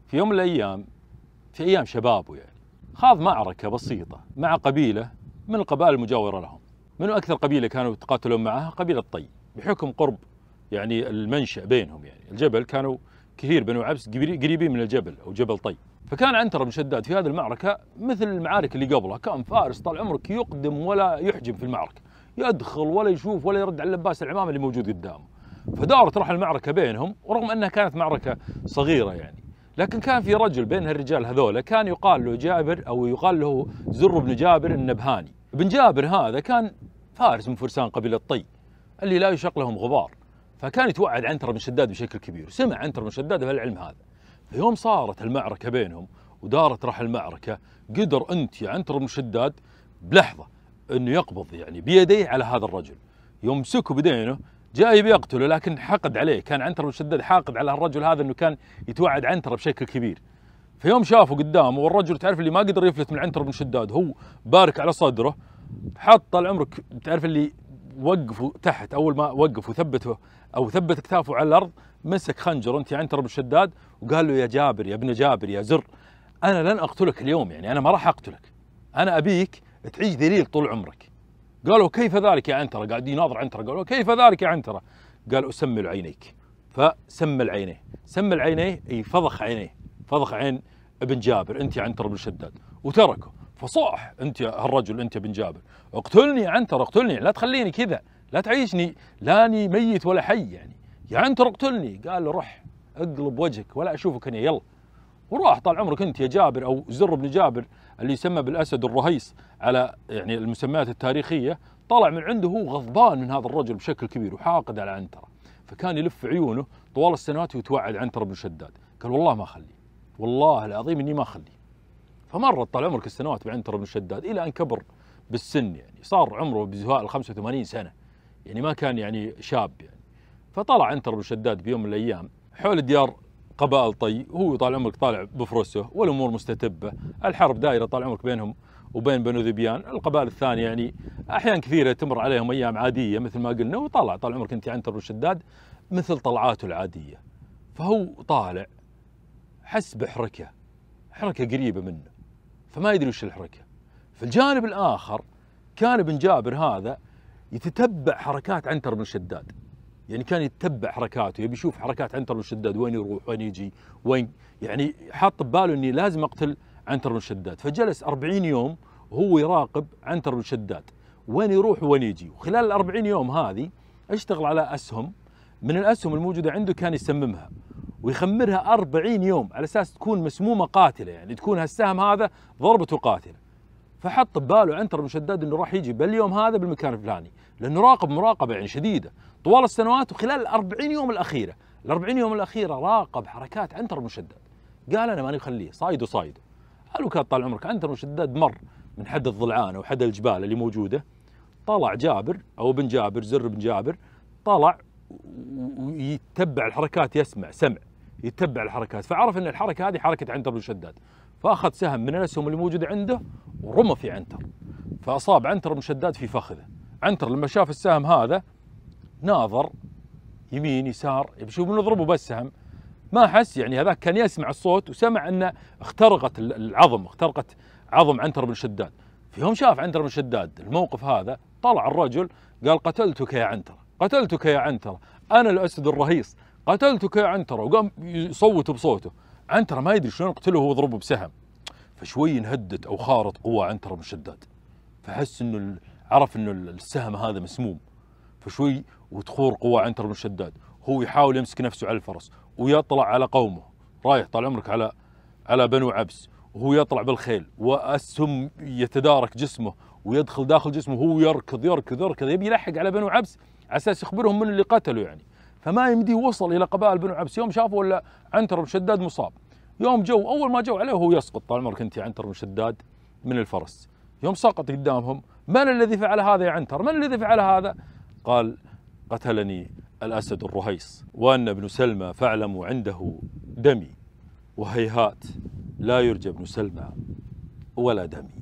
في يوم من الأيام في أيام شبابه يعني خاض معركة بسيطة مع قبيلة من القبائل المجاورة لهم من أكثر قبيلة كانوا يتقاتلون معها قبيلة طي بحكم قرب يعني المنشأ بينهم يعني الجبل كانوا كثير بنو عبس قريبين من الجبل أو جبل طي فكان عنتر بن شداد في هذه المعركة مثل المعارك اللي قبلها كان فارس طال عمرك يقدم ولا يحجم في المعركة يدخل ولا يشوف ولا يرد على اللباس العمامة اللي موجود قدامه فدارت راح المعركة بينهم ورغم أنها كانت معركة صغيرة يعني لكن كان في رجل بين هالرجال هذولا كان يقال له جابر أو يقال له زر بن جابر النبهاني بن جابر هذا كان فارس من فرسان قبيلة طي اللي لا يشق لهم غبار فكان يتوعد عنتر بن شداد بشكل كبير سمع عنتر بن شداد بهالعلم هذا فيوم صارت المعركة بينهم ودارت راح المعركة قدر أنت يا عنتر بن شداد بلحظة أنه يقبض يعني بيديه على هذا الرجل يمسكه بدينه جاي بيقتله لكن حقد عليه كان عنتر بن شداد حاقد على الرجل هذا أنه كان يتوعد عنتر بشكل كبير فيوم شافه قدامه والرجل تعرف اللي ما قدر يفلت من عنتر بن شداد هو بارك على صدره حط العمرك تعرف اللي وقفوا تحت اول ما وقفوا ثبتوا او ثبت اكتافه على الارض مسك خنجر انت عنتر يعني رب شداد وقال له يا جابر يا ابن جابر يا زر انا لن اقتلك اليوم يعني انا ما راح اقتلك انا ابيك تعيش ذليل طول عمرك قالوا كيف ذلك يا عنتره قاعد يناظر عنتره قالوا كيف ذلك يا عنتره قال اسمل عينيك فسمل عينيه سمل عينيه اي فضخ عينيه فضخ عين ابن جابر انت عنتر يعني بن شداد وتركه فصاح انت يا هالرجل انت بن جابر اقتلني يا عنتر اقتلني لا تخليني كذا لا تعيشني لاني ميت ولا حي يعني يا عنتر اقتلني قال له روح اقلب وجهك ولا اشوفك هنا يلا وراح طال عمرك انت يا جابر او زر بن جابر اللي يسمى بالاسد الرهيص على يعني المسميات التاريخيه طلع من عنده هو غضبان من هذا الرجل بشكل كبير وحاقد على عنتره فكان يلف عيونه طوال السنوات ويتوعد عنتره بن شداد قال والله ما اخليه والله العظيم اني ما اخليه فمرت طال عمرك السنوات بعنتر بن شداد الى ان كبر بالسن يعني صار عمره بزهاء ال 85 سنه يعني ما كان يعني شاب يعني فطلع عنتر بن شداد بيوم من الايام حول ديار قبائل طي هو طال عمرك طالع بفرسه والامور مستتبه الحرب دائره طال عمرك بينهم وبين بنو ذبيان القبائل الثانيه يعني احيان كثيره تمر عليهم ايام عاديه مثل ما قلنا وطلع طال عمرك انت عنتر بن شداد مثل طلعاته العاديه فهو طالع حس بحركه حركه قريبه منه فما يدري وش الحركه. في الجانب الاخر كان ابن جابر هذا يتتبع حركات عنتر بن شداد. يعني كان يتبع حركاته يبي يشوف حركات عنتر بن شداد وين يروح وين يجي وين يعني حاط بباله اني لازم اقتل عنتر بن شداد فجلس 40 يوم وهو يراقب عنتر بن شداد وين يروح وين يجي وخلال ال 40 يوم هذه اشتغل على اسهم من الاسهم الموجوده عنده كان يسممها ويخمرها 40 يوم على اساس تكون مسمومه قاتله يعني تكون هالسهم هذا ضربته قاتله فحط بباله عنتر مشدد انه راح يجي باليوم هذا بالمكان الفلاني لانه راقب مراقبه يعني شديده طوال السنوات وخلال ال 40 يوم الاخيره ال 40 يوم الاخيره راقب حركات عنتر مشدد قال انا ماني خليه صايد وصايد قالوا كان طال عمرك عنتر مشدد مر من حد الضلعان او حد الجبال اللي موجوده طلع جابر او بن جابر زر بن جابر طلع ويتبع الحركات يسمع سمع يتبع الحركات فعرف ان الحركه هذه حركه عنتر بن شداد فاخذ سهم من الاسهم اللي موجوده عنده ورمى في عنتر فاصاب عنتر بن شداد في فخذه عنتر لما شاف السهم هذا ناظر يمين يسار يشوف نضربه بس سهم ما حس يعني هذاك كان يسمع الصوت وسمع انه اخترقت العظم اخترقت عظم عنتر بن شداد فيوم شاف عنتر بن شداد الموقف هذا طلع الرجل قال قتلتك يا عنتر قتلتك يا عنتر انا الاسد الرهيص قتلتك يا عنترة وقام يصوت بصوته عنترة ما يدري شلون يقتله ضربه بسهم فشوي انهدت او خارط قوة عنترة بن شداد فحس انه عرف انه السهم هذا مسموم فشوي وتخور قوة عنترة بن شداد هو يحاول يمسك نفسه على الفرس ويطلع على قومه رايح طال عمرك على على بنو عبس وهو يطلع بالخيل والسهم يتدارك جسمه ويدخل داخل جسمه وهو يركض يركض يركض يبي يلحق على بنو عبس على اساس يخبرهم من اللي قتله يعني فما يمديه وصل الى قبائل بنو عبس يوم شافوا الا عنتر بن شداد مصاب يوم جو اول ما جو عليه وهو يسقط طال عمرك انت يا عنتر بن شداد من الفرس يوم سقط قدامهم من الذي فعل هذا يا عنتر من الذي فعل هذا قال قتلني الأسد الرهيص وأن ابن سلمى فاعلموا عنده دمي وهيهات لا يرجى ابن سلمى ولا دمي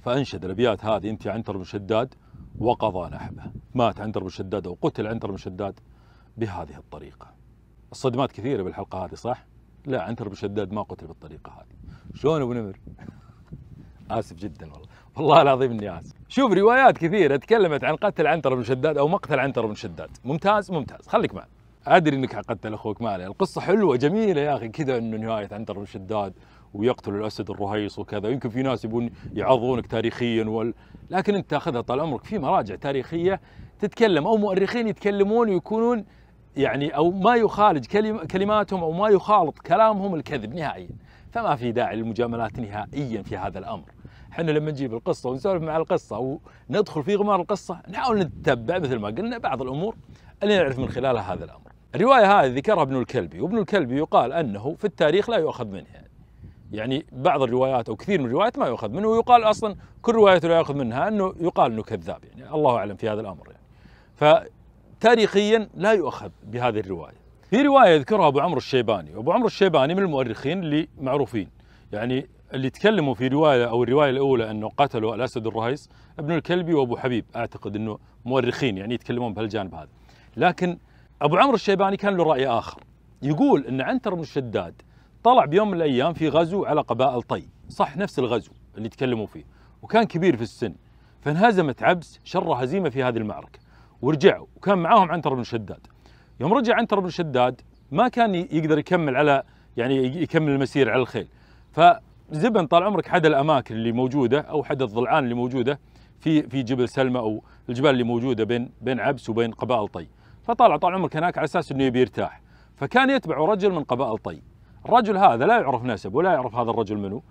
فأنشد الأبيات هذه أنت عنتر بن شداد وقضى نحبه مات عنتر بن شداد أو قتل عنتر بن شداد بهذه الطريقة الصدمات كثيرة بالحلقة هذه صح؟ لا عنتر بن شداد ما قتل بالطريقة هذه شلون ابو نمر؟ [laughs] آسف جدا والله والله العظيم اني اسف شوف روايات كثيرة تكلمت عن قتل عنتر بن شداد او مقتل عنتر بن شداد ممتاز ممتاز خليك معنا ادري انك عقدت لاخوك مالي القصه حلوه جميله يا اخي كذا انه نهايه عنتر بن شداد ويقتل الاسد الرهيص وكذا يمكن في ناس يبون يعظونك تاريخيا وال... لكن انت تاخذها طال عمرك في مراجع تاريخيه تتكلم او مؤرخين يتكلمون ويكونون يعني او ما يخالج كلم كلماتهم او ما يخالط كلامهم الكذب نهائيا فما في داعي للمجاملات نهائيا في هذا الامر احنا لما نجيب القصه ونسولف مع القصه وندخل في غمار القصه نحاول نتبع مثل ما قلنا بعض الامور اللي نعرف من خلالها هذا الامر الروايه هذه ذكرها ابن الكلبي وابن الكلبي يقال انه في التاريخ لا يؤخذ منه يعني يعني بعض الروايات او كثير من الروايات ما يؤخذ منه ويقال اصلا كل روايه لا يؤخذ منها انه يقال انه كذاب يعني الله اعلم في هذا الامر يعني تاريخيا لا يؤخذ بهذه الرواية في رواية يذكرها أبو عمرو الشيباني وأبو عمرو الشيباني من المؤرخين اللي معروفين يعني اللي تكلموا في رواية أو الرواية الأولى أنه قتلوا الأسد الرهيس ابن الكلبي وأبو حبيب أعتقد أنه مؤرخين يعني يتكلمون بهالجانب هذا لكن أبو عمرو الشيباني كان له رأي آخر يقول أن عنتر بن شداد طلع بيوم من الأيام في غزو على قبائل طي صح نفس الغزو اللي تكلموا فيه وكان كبير في السن فانهزمت عبس شر هزيمة في هذه المعركة ورجعوا وكان معاهم عنتر بن شداد يوم رجع عنتر بن شداد ما كان يقدر يكمل على يعني يكمل المسير على الخيل فزبن طال عمرك حد الاماكن اللي موجوده او حد الضلعان اللي موجوده في في جبل سلمى او الجبال اللي موجوده بين بين عبس وبين قبائل طي فطالع طال عمرك هناك على اساس انه يبي يرتاح فكان يتبع رجل من قبائل طي الرجل هذا لا يعرف نسب ولا يعرف هذا الرجل منه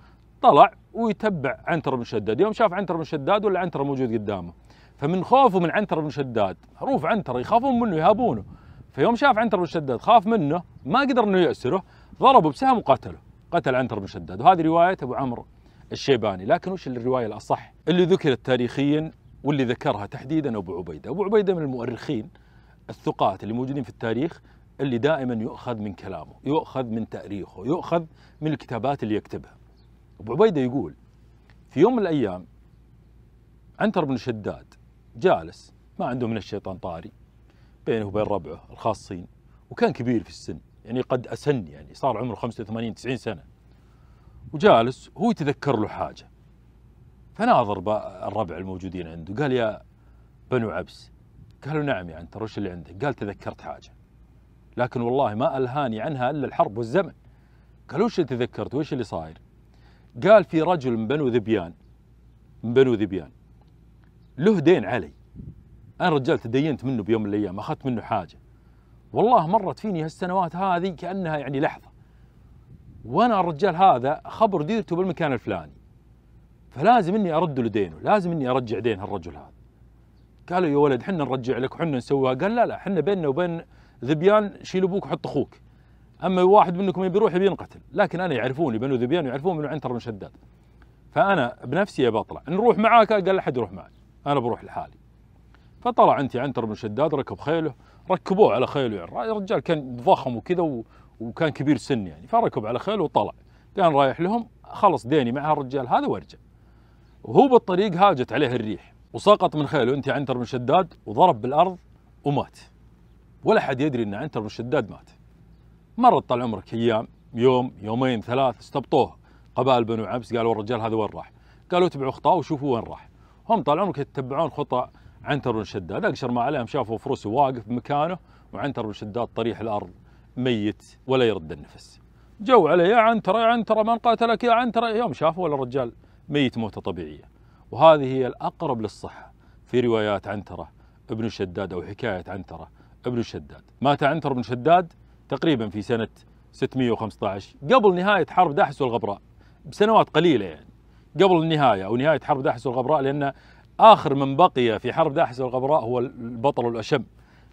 طلع ويتبع عنتر بن شداد يوم شاف عنتر بن شداد ولا عنتر موجود قدامه فمن خوفه من عنتر بن شداد معروف عنتر يخافون منه يهابونه فيوم شاف عنتر بن شداد خاف منه ما قدر انه يأسره ضربه بسهم وقتله قتل عنتر بن شداد وهذه رواية أبو عمرو الشيباني لكن وش الرواية الأصح اللي ذكرت تاريخيا واللي ذكرها تحديدا أبو عبيدة أبو عبيدة من المؤرخين الثقات اللي موجودين في التاريخ اللي دائما يؤخذ من كلامه يؤخذ من تأريخه يؤخذ من الكتابات اللي يكتبها أبو عبيدة يقول في يوم من الأيام عنتر بن شداد جالس ما عنده من الشيطان طاري بينه وبين ربعه الخاصين وكان كبير في السن يعني قد أسن يعني صار عمره 85 90 سنة وجالس هو يتذكر له حاجة فناظر الربع الموجودين عنده قال يا بنو عبس قالوا نعم يا عنتر وش اللي عندك قال تذكرت حاجة لكن والله ما ألهاني عنها إلا الحرب والزمن قالوا وش اللي تذكرت وش اللي صاير قال في رجل من بنو ذبيان من بنو ذبيان له دين علي انا رجال تدينت منه بيوم من الايام اخذت منه حاجه والله مرت فيني هالسنوات هذه كانها يعني لحظه وانا الرجال هذا خبر ديرته بالمكان الفلاني فلازم اني ارد له دينه لازم اني ارجع دين هالرجل هذا قالوا يا ولد حنا نرجع لك وحنا نسويها قال لا لا حنا بيننا وبين ذبيان شيل ابوك وحط اخوك اما واحد منكم يبي يروح يبي ينقتل لكن انا يعرفوني بنو ذبيان يعرفون بنو عنتر بن شداد فانا بنفسي ابى اطلع نروح معاك قال لا احد يروح معي انا بروح لحالي فطلع انت عنتر بن شداد ركب خيله ركبوه على خيله يعني الرجال كان ضخم وكذا وكان كبير سن يعني فركب على خيله وطلع كان رايح لهم خلص ديني مع الرجال هذا وارجع وهو بالطريق هاجت عليه الريح وسقط من خيله انت عنتر بن شداد وضرب بالارض ومات ولا حد يدري ان عنتر بن شداد مات مرت طال عمرك ايام يوم يومين ثلاث استبطوه قبائل بنو عبس قالوا الرجال هذا وين راح؟ قالوا اتبعوا خطاه وشوفوا وين راح هم طال عمرك يتبعون خطى عنتر بن شداد اقشر ما عليهم شافوا فروسي واقف مكانه وعنتر بن شداد طريح الارض ميت ولا يرد النفس جو عليه يا عنتر يا عنتر من قاتلك يا عنتر يوم شافوا ولا الرجال ميت موته طبيعيه وهذه هي الاقرب للصحه في روايات عنتره ابن شداد او حكايه عنتره ابن شداد مات عنتر بن شداد تقريبا في سنه 615 قبل نهايه حرب داحس والغبراء بسنوات قليله يعني قبل النهايه او نهايه حرب داحس والغبراء لان اخر من بقي في حرب داحس والغبراء هو البطل الاشم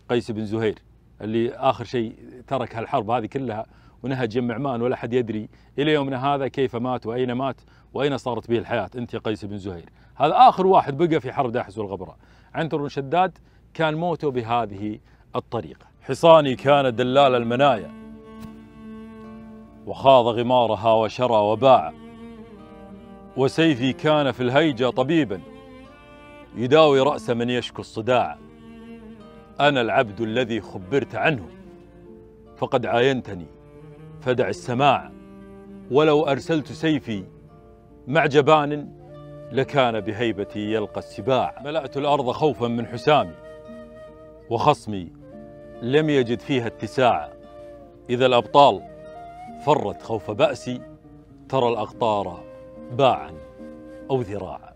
قيس بن زهير اللي اخر شيء ترك هالحرب هذه كلها ونهج يمعمان ولا حد يدري الى يومنا هذا كيف مات واين مات واين صارت به الحياه انت يا قيس بن زهير هذا اخر واحد بقى في حرب داحس والغبراء عنتر بن شداد كان موته بهذه الطريقه حصاني كان دلال المنايا وخاض غمارها وشرى وباع وسيفي كان في الهيجة طبيبا يداوي رأس من يشكو الصداع أنا العبد الذي خبرت عنه فقد عاينتني فدع السماع ولو أرسلت سيفي مع جبان لكان بهيبتي يلقى السباع ملأت الأرض خوفا من حسامي وخصمي لم يجد فيها اتساع إذا الأبطال فرت خوف بأسي ترى الأقطار باعا أو ذراعا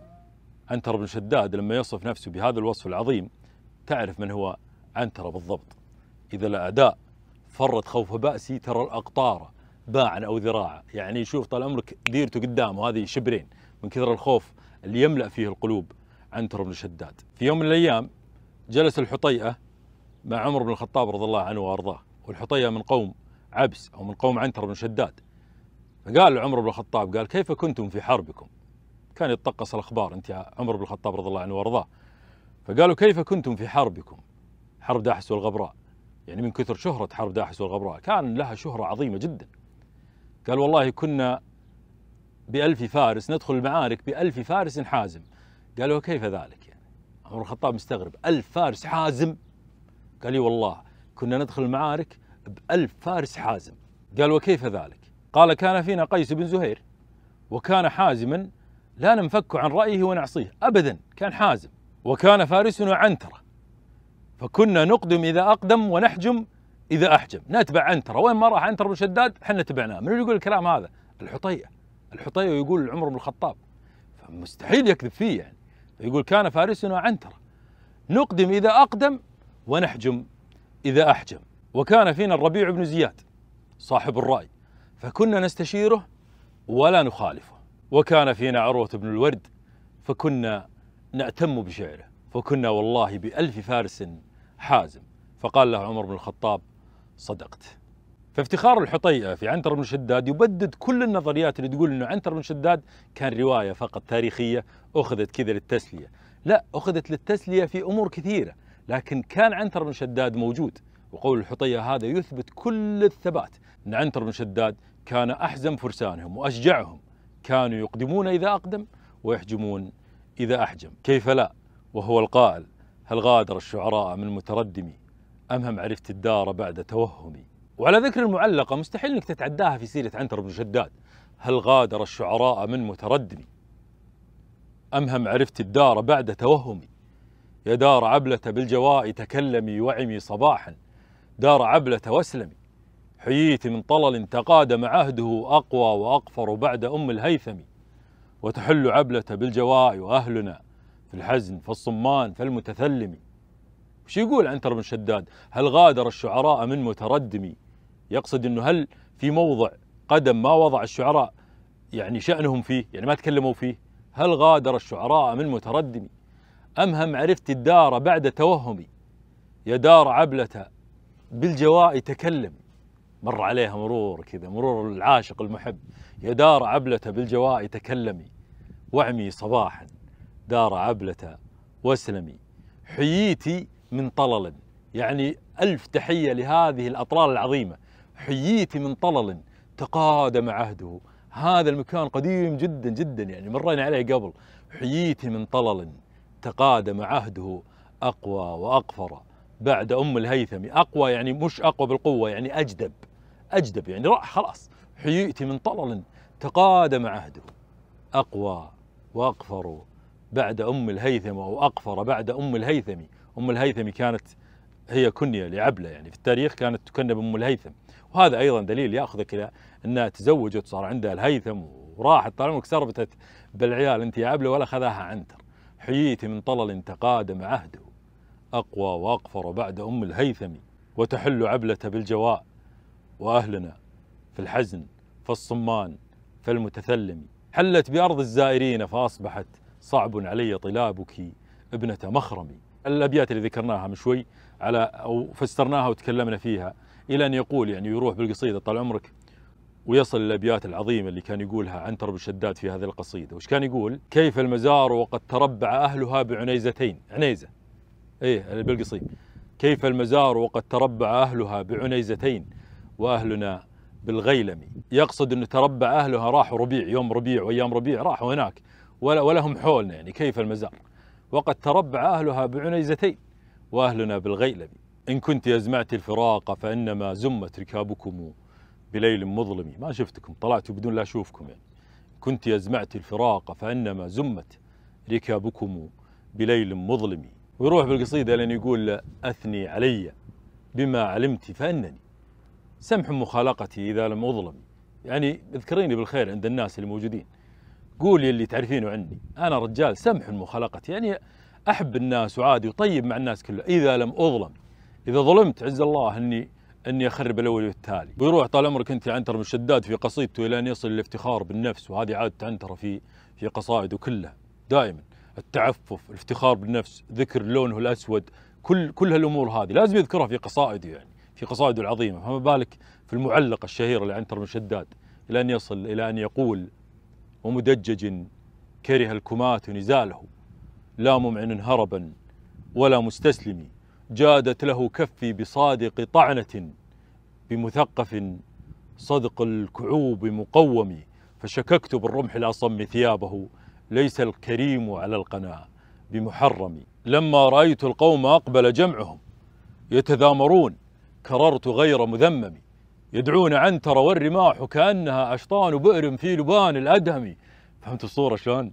عنتر بن شداد لما يصف نفسه بهذا الوصف العظيم تعرف من هو عنتر بالضبط إذا الأعداء فرت خوف بأسي ترى الأقطار باعا أو ذراعا يعني شوف طال عمرك ديرته قدامه هذه شبرين من كثر الخوف اللي يملأ فيه القلوب عنتر بن شداد في يوم من الأيام جلس الحطيئة مع عمر بن الخطاب رضي الله عنه وأرضاه والحطيئة من قوم عبس أو من قوم عنتر بن شداد قال عمر بن الخطاب قال كيف كنتم في حربكم كان يتطقس الأخبار أنت عمر بن الخطاب رضي الله عنه وأرضاه فقالوا كيف كنتم في حربكم حرب داحس والغبراء يعني من كثر شهرة حرب داحس والغبراء كان لها شهرة عظيمة جدا قال والله كنا بألف فارس ندخل المعارك بألف فارس حازم قالوا كيف ذلك يعني عمر الخطاب مستغرب ألف فارس حازم قال لي والله كنا ندخل المعارك بألف فارس حازم قال وكيف ذلك قال كان فينا قيس بن زهير وكان حازما لا ننفك عن رأيه ونعصيه أبدا كان حازم وكان فارسنا عنترة فكنا نقدم إذا أقدم ونحجم إذا أحجم نتبع عنترة وين ما راح عنترة بن شداد حنا تبعناه من يقول الكلام هذا الحطيئة الحطيئة يقول عمر بن الخطاب فمستحيل يكذب فيه يعني فيقول كان فارسنا عنترة نقدم إذا أقدم ونحجم إذا أحجم وكان فينا الربيع بن زياد صاحب الرأي فكنا نستشيره ولا نخالفه وكان فينا عروة بن الورد فكنا نأتم بشعره فكنا والله بألف فارس حازم فقال له عمر بن الخطاب صدقت فافتخار الحطيئة في عنتر بن شداد يبدد كل النظريات اللي تقول أنه عنتر بن شداد كان رواية فقط تاريخية أخذت كذا للتسلية لا أخذت للتسلية في أمور كثيرة لكن كان عنتر بن شداد موجود وقول الحطية هذا يثبت كل الثبات أن عنتر بن شداد كان أحزم فرسانهم وأشجعهم كانوا يقدمون إذا أقدم ويحجمون إذا أحجم كيف لا وهو القائل هل غادر الشعراء من متردمي أم هم عرفت الدار بعد توهمي وعلى ذكر المعلقة مستحيل أنك تتعداها في سيرة عنتر بن شداد هل غادر الشعراء من متردمي أم هم عرفت الدار بعد توهمي يا دار عبلة بالجواء تكلمي وعمي صباحا دار عبلة واسلمي حييت من طلل تقادم عهده أقوى وأقفر بعد أم الهيثم وتحل عبلة بالجواء وأهلنا في الحزن فالصمان فالمتثلم وش يقول عنتر بن شداد هل غادر الشعراء من متردم يقصد أنه هل في موضع قدم ما وضع الشعراء يعني شأنهم فيه يعني ما تكلموا فيه هل غادر الشعراء من متردم أم هم عرفت الدار بعد توهمي يدار عبلة بالجواء تكلم مر عليها مرور كذا مرور العاشق المحب يا دار عبلة بالجواء تكلمي وعمي صباحا دار عبلة واسلمي حييتي من طلل يعني ألف تحية لهذه الأطلال العظيمة حييتي من طلل تقادم عهده هذا المكان قديم جدا جدا يعني مرينا عليه قبل حييتي من طلل تقادم عهده أقوى وأقفر بعد أم الهيثم أقوى يعني مش أقوى بالقوة يعني أجدب أجدب يعني راح خلاص حيؤتي من طلل تقادم عهده أقوى وأقفر بعد أم الهيثم أو أقفر بعد أم الهيثم أم الهيثم كانت هي كنية لعبلة يعني في التاريخ كانت تكنى بأم الهيثم وهذا أيضا دليل يأخذك إلى أنها تزوجت صار عندها الهيثم وراحت طالما سربتت بالعيال أنت يا عبلة ولا خذاها عنتر حييت من طلل تقادم عهده أقوى وأقفر بعد أم الهيثم وتحل عبلة بالجواء وأهلنا في الحزن في الصمان في المتثلم حلت بأرض الزائرين فأصبحت صعب علي طلابك ابنة مخرمي الأبيات اللي ذكرناها من شوي على أو فسرناها وتكلمنا فيها إلى أن يقول يعني يروح بالقصيدة طال عمرك ويصل الأبيات العظيمة اللي كان يقولها عنتر بن شداد في هذه القصيدة وش كان يقول كيف المزار وقد تربع أهلها بعنيزتين عنيزة إيه بالقصيدة كيف المزار وقد تربع أهلها بعنيزتين واهلنا بالغيلمي يقصد انه تربع اهلها راحوا ربيع يوم ربيع وايام ربيع راحوا هناك ولا ولهم حولنا يعني كيف المزار وقد تربع اهلها بعنيزتين واهلنا بالغيلمي ان كنت ازمعت الفراق فانما زمت ركابكم بليل مظلم ما شفتكم طلعتوا بدون لا اشوفكم يعني كنت ازمعت الفراق فانما زمت ركابكم بليل مظلم ويروح بالقصيده لين يقول اثني علي بما علمت فانني سمح مخالقتي إذا لم أظلم يعني اذكريني بالخير عند الناس اللي موجودين قولي اللي تعرفينه عني أنا رجال سمح مخالقتي يعني أحب الناس وعادي وطيب مع الناس كلها إذا لم أظلم إذا ظلمت عز الله أني أني أخرب الأول والتالي ويروح طال عمرك أنت عنتر من شداد في قصيدته إلى أن يصل الافتخار بالنفس وهذه عادة عنترة في في قصائده كلها دائما التعفف الافتخار بالنفس ذكر لونه الأسود كل كل هالأمور هذه لازم يذكرها في قصائده يعني في قصائده العظيمة فما بالك في المعلقة الشهيرة لعنتر بن شداد إلى أن يصل إلى أن يقول ومدجج كره الكمات نزاله لا ممعن هربا ولا مستسلم جادت له كفي بصادق طعنة بمثقف صدق الكعوب مقوم فشككت بالرمح الأصم ثيابه ليس الكريم على القناة بمحرم لما رأيت القوم أقبل جمعهم يتذامرون كررت غير مذمم يدعون عنتر والرماح كأنها أشطان بئر في لبان الأدهم فهمت الصورة شلون؟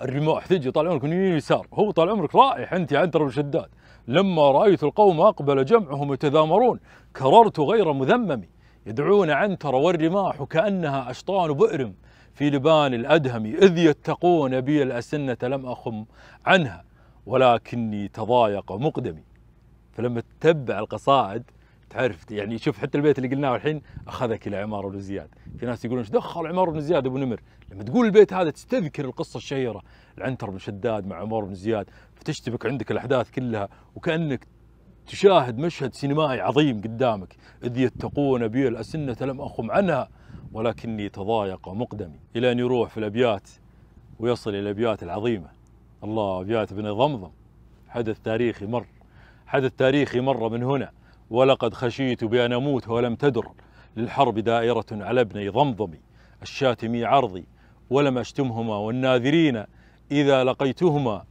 الرماح تجي طال عمرك من يمين يسار هو طال عمرك رايح أنت يا عنتر بن شداد لما رأيت القوم أقبل جمعهم يتذامرون كررت غير مذمم يدعون عنتر والرماح كأنها أشطان بئر في لبان الأدهم إذ يتقون بي الأسنة لم أخم عنها ولكني تضايق مقدمي فلما تتبع القصائد تعرف يعني شوف حتى البيت اللي قلناه الحين اخذك الى عمار بن زياد، في ناس يقولون ايش دخل عمار بن زياد ابو نمر؟ لما تقول البيت هذا تستذكر القصه الشهيره العنتر بن شداد مع عمار بن زياد فتشتبك عندك الاحداث كلها وكانك تشاهد مشهد سينمائي عظيم قدامك، اذ يتقون بي الاسنه لم اخم عنها ولكني تضايق مقدمي، الى ان يروح في الابيات ويصل الى الابيات العظيمه. الله ابيات بن ضمضم حدث تاريخي مر حدث تاريخي مر من هنا ولقد خشيت بأن أموت ولم تدر للحرب دائرة على ابني ضمضمي الشاتمي عرضي ولم أشتمهما والناذرين إذا لقيتهما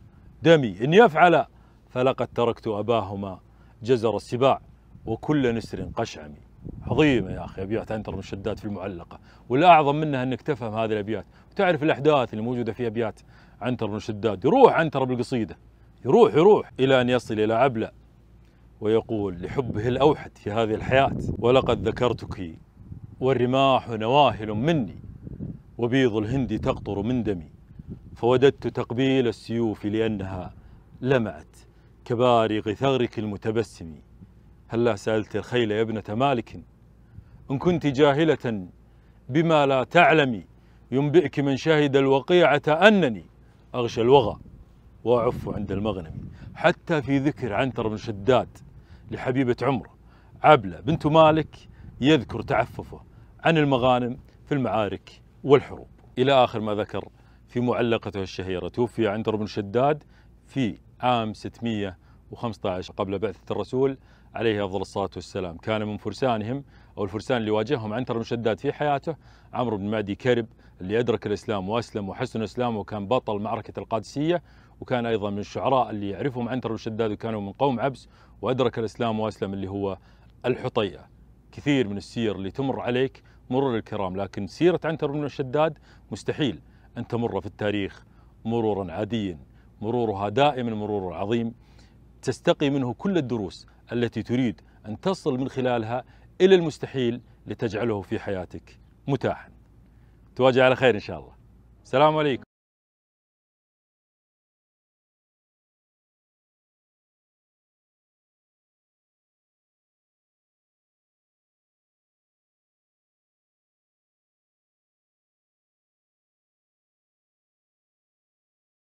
دمي إن يفعل فلقد تركت أباهما جزر السباع وكل نسر قشعمي عظيمة يا أخي أبيات أنتر المشدات في المعلقة والأعظم منها أنك تفهم هذه الأبيات وتعرف الأحداث اللي موجودة في أبيات عنتر بن شداد يروح عنتر بالقصيدة يروح يروح إلى أن يصل إلى عبلة ويقول لحبه الأوحد في هذه الحياة ولقد ذكرتك والرماح نواهل مني وبيض الهند تقطر من دمي فوددت تقبيل السيوف لأنها لمعت كبارق ثغرك المتبسم هلا سألت الخيل يا ابنة مالك إن كنت جاهلة بما لا تعلمي ينبئك من شهد الوقيعة أنني أغشى الوغى وأعف عند المغنم حتى في ذكر عنتر بن شداد لحبيبة عمر عبلة بنت مالك يذكر تعففه عن المغانم في المعارك والحروب إلى آخر ما ذكر في معلقته الشهيرة توفي عنتر بن شداد في عام 615 قبل بعثة الرسول عليه أفضل الصلاة والسلام كان من فرسانهم أو الفرسان اللي واجههم عنتر بن شداد في حياته عمرو بن معدي كرب اللي أدرك الإسلام وأسلم وحسن إسلامه وكان بطل معركة القادسية وكان أيضا من الشعراء اللي يعرفهم عنتر بن شداد وكانوا من قوم عبس وأدرك الإسلام وأسلم اللي هو الحطيئة كثير من السير اللي تمر عليك مرور الكرام لكن سيرة عنتر بن الشداد مستحيل أن تمر في التاريخ مرورا عاديا مرورها دائما مرور عظيم تستقي منه كل الدروس التي تريد أن تصل من خلالها إلى المستحيل لتجعله في حياتك متاحا تواجه على خير إن شاء الله السلام عليكم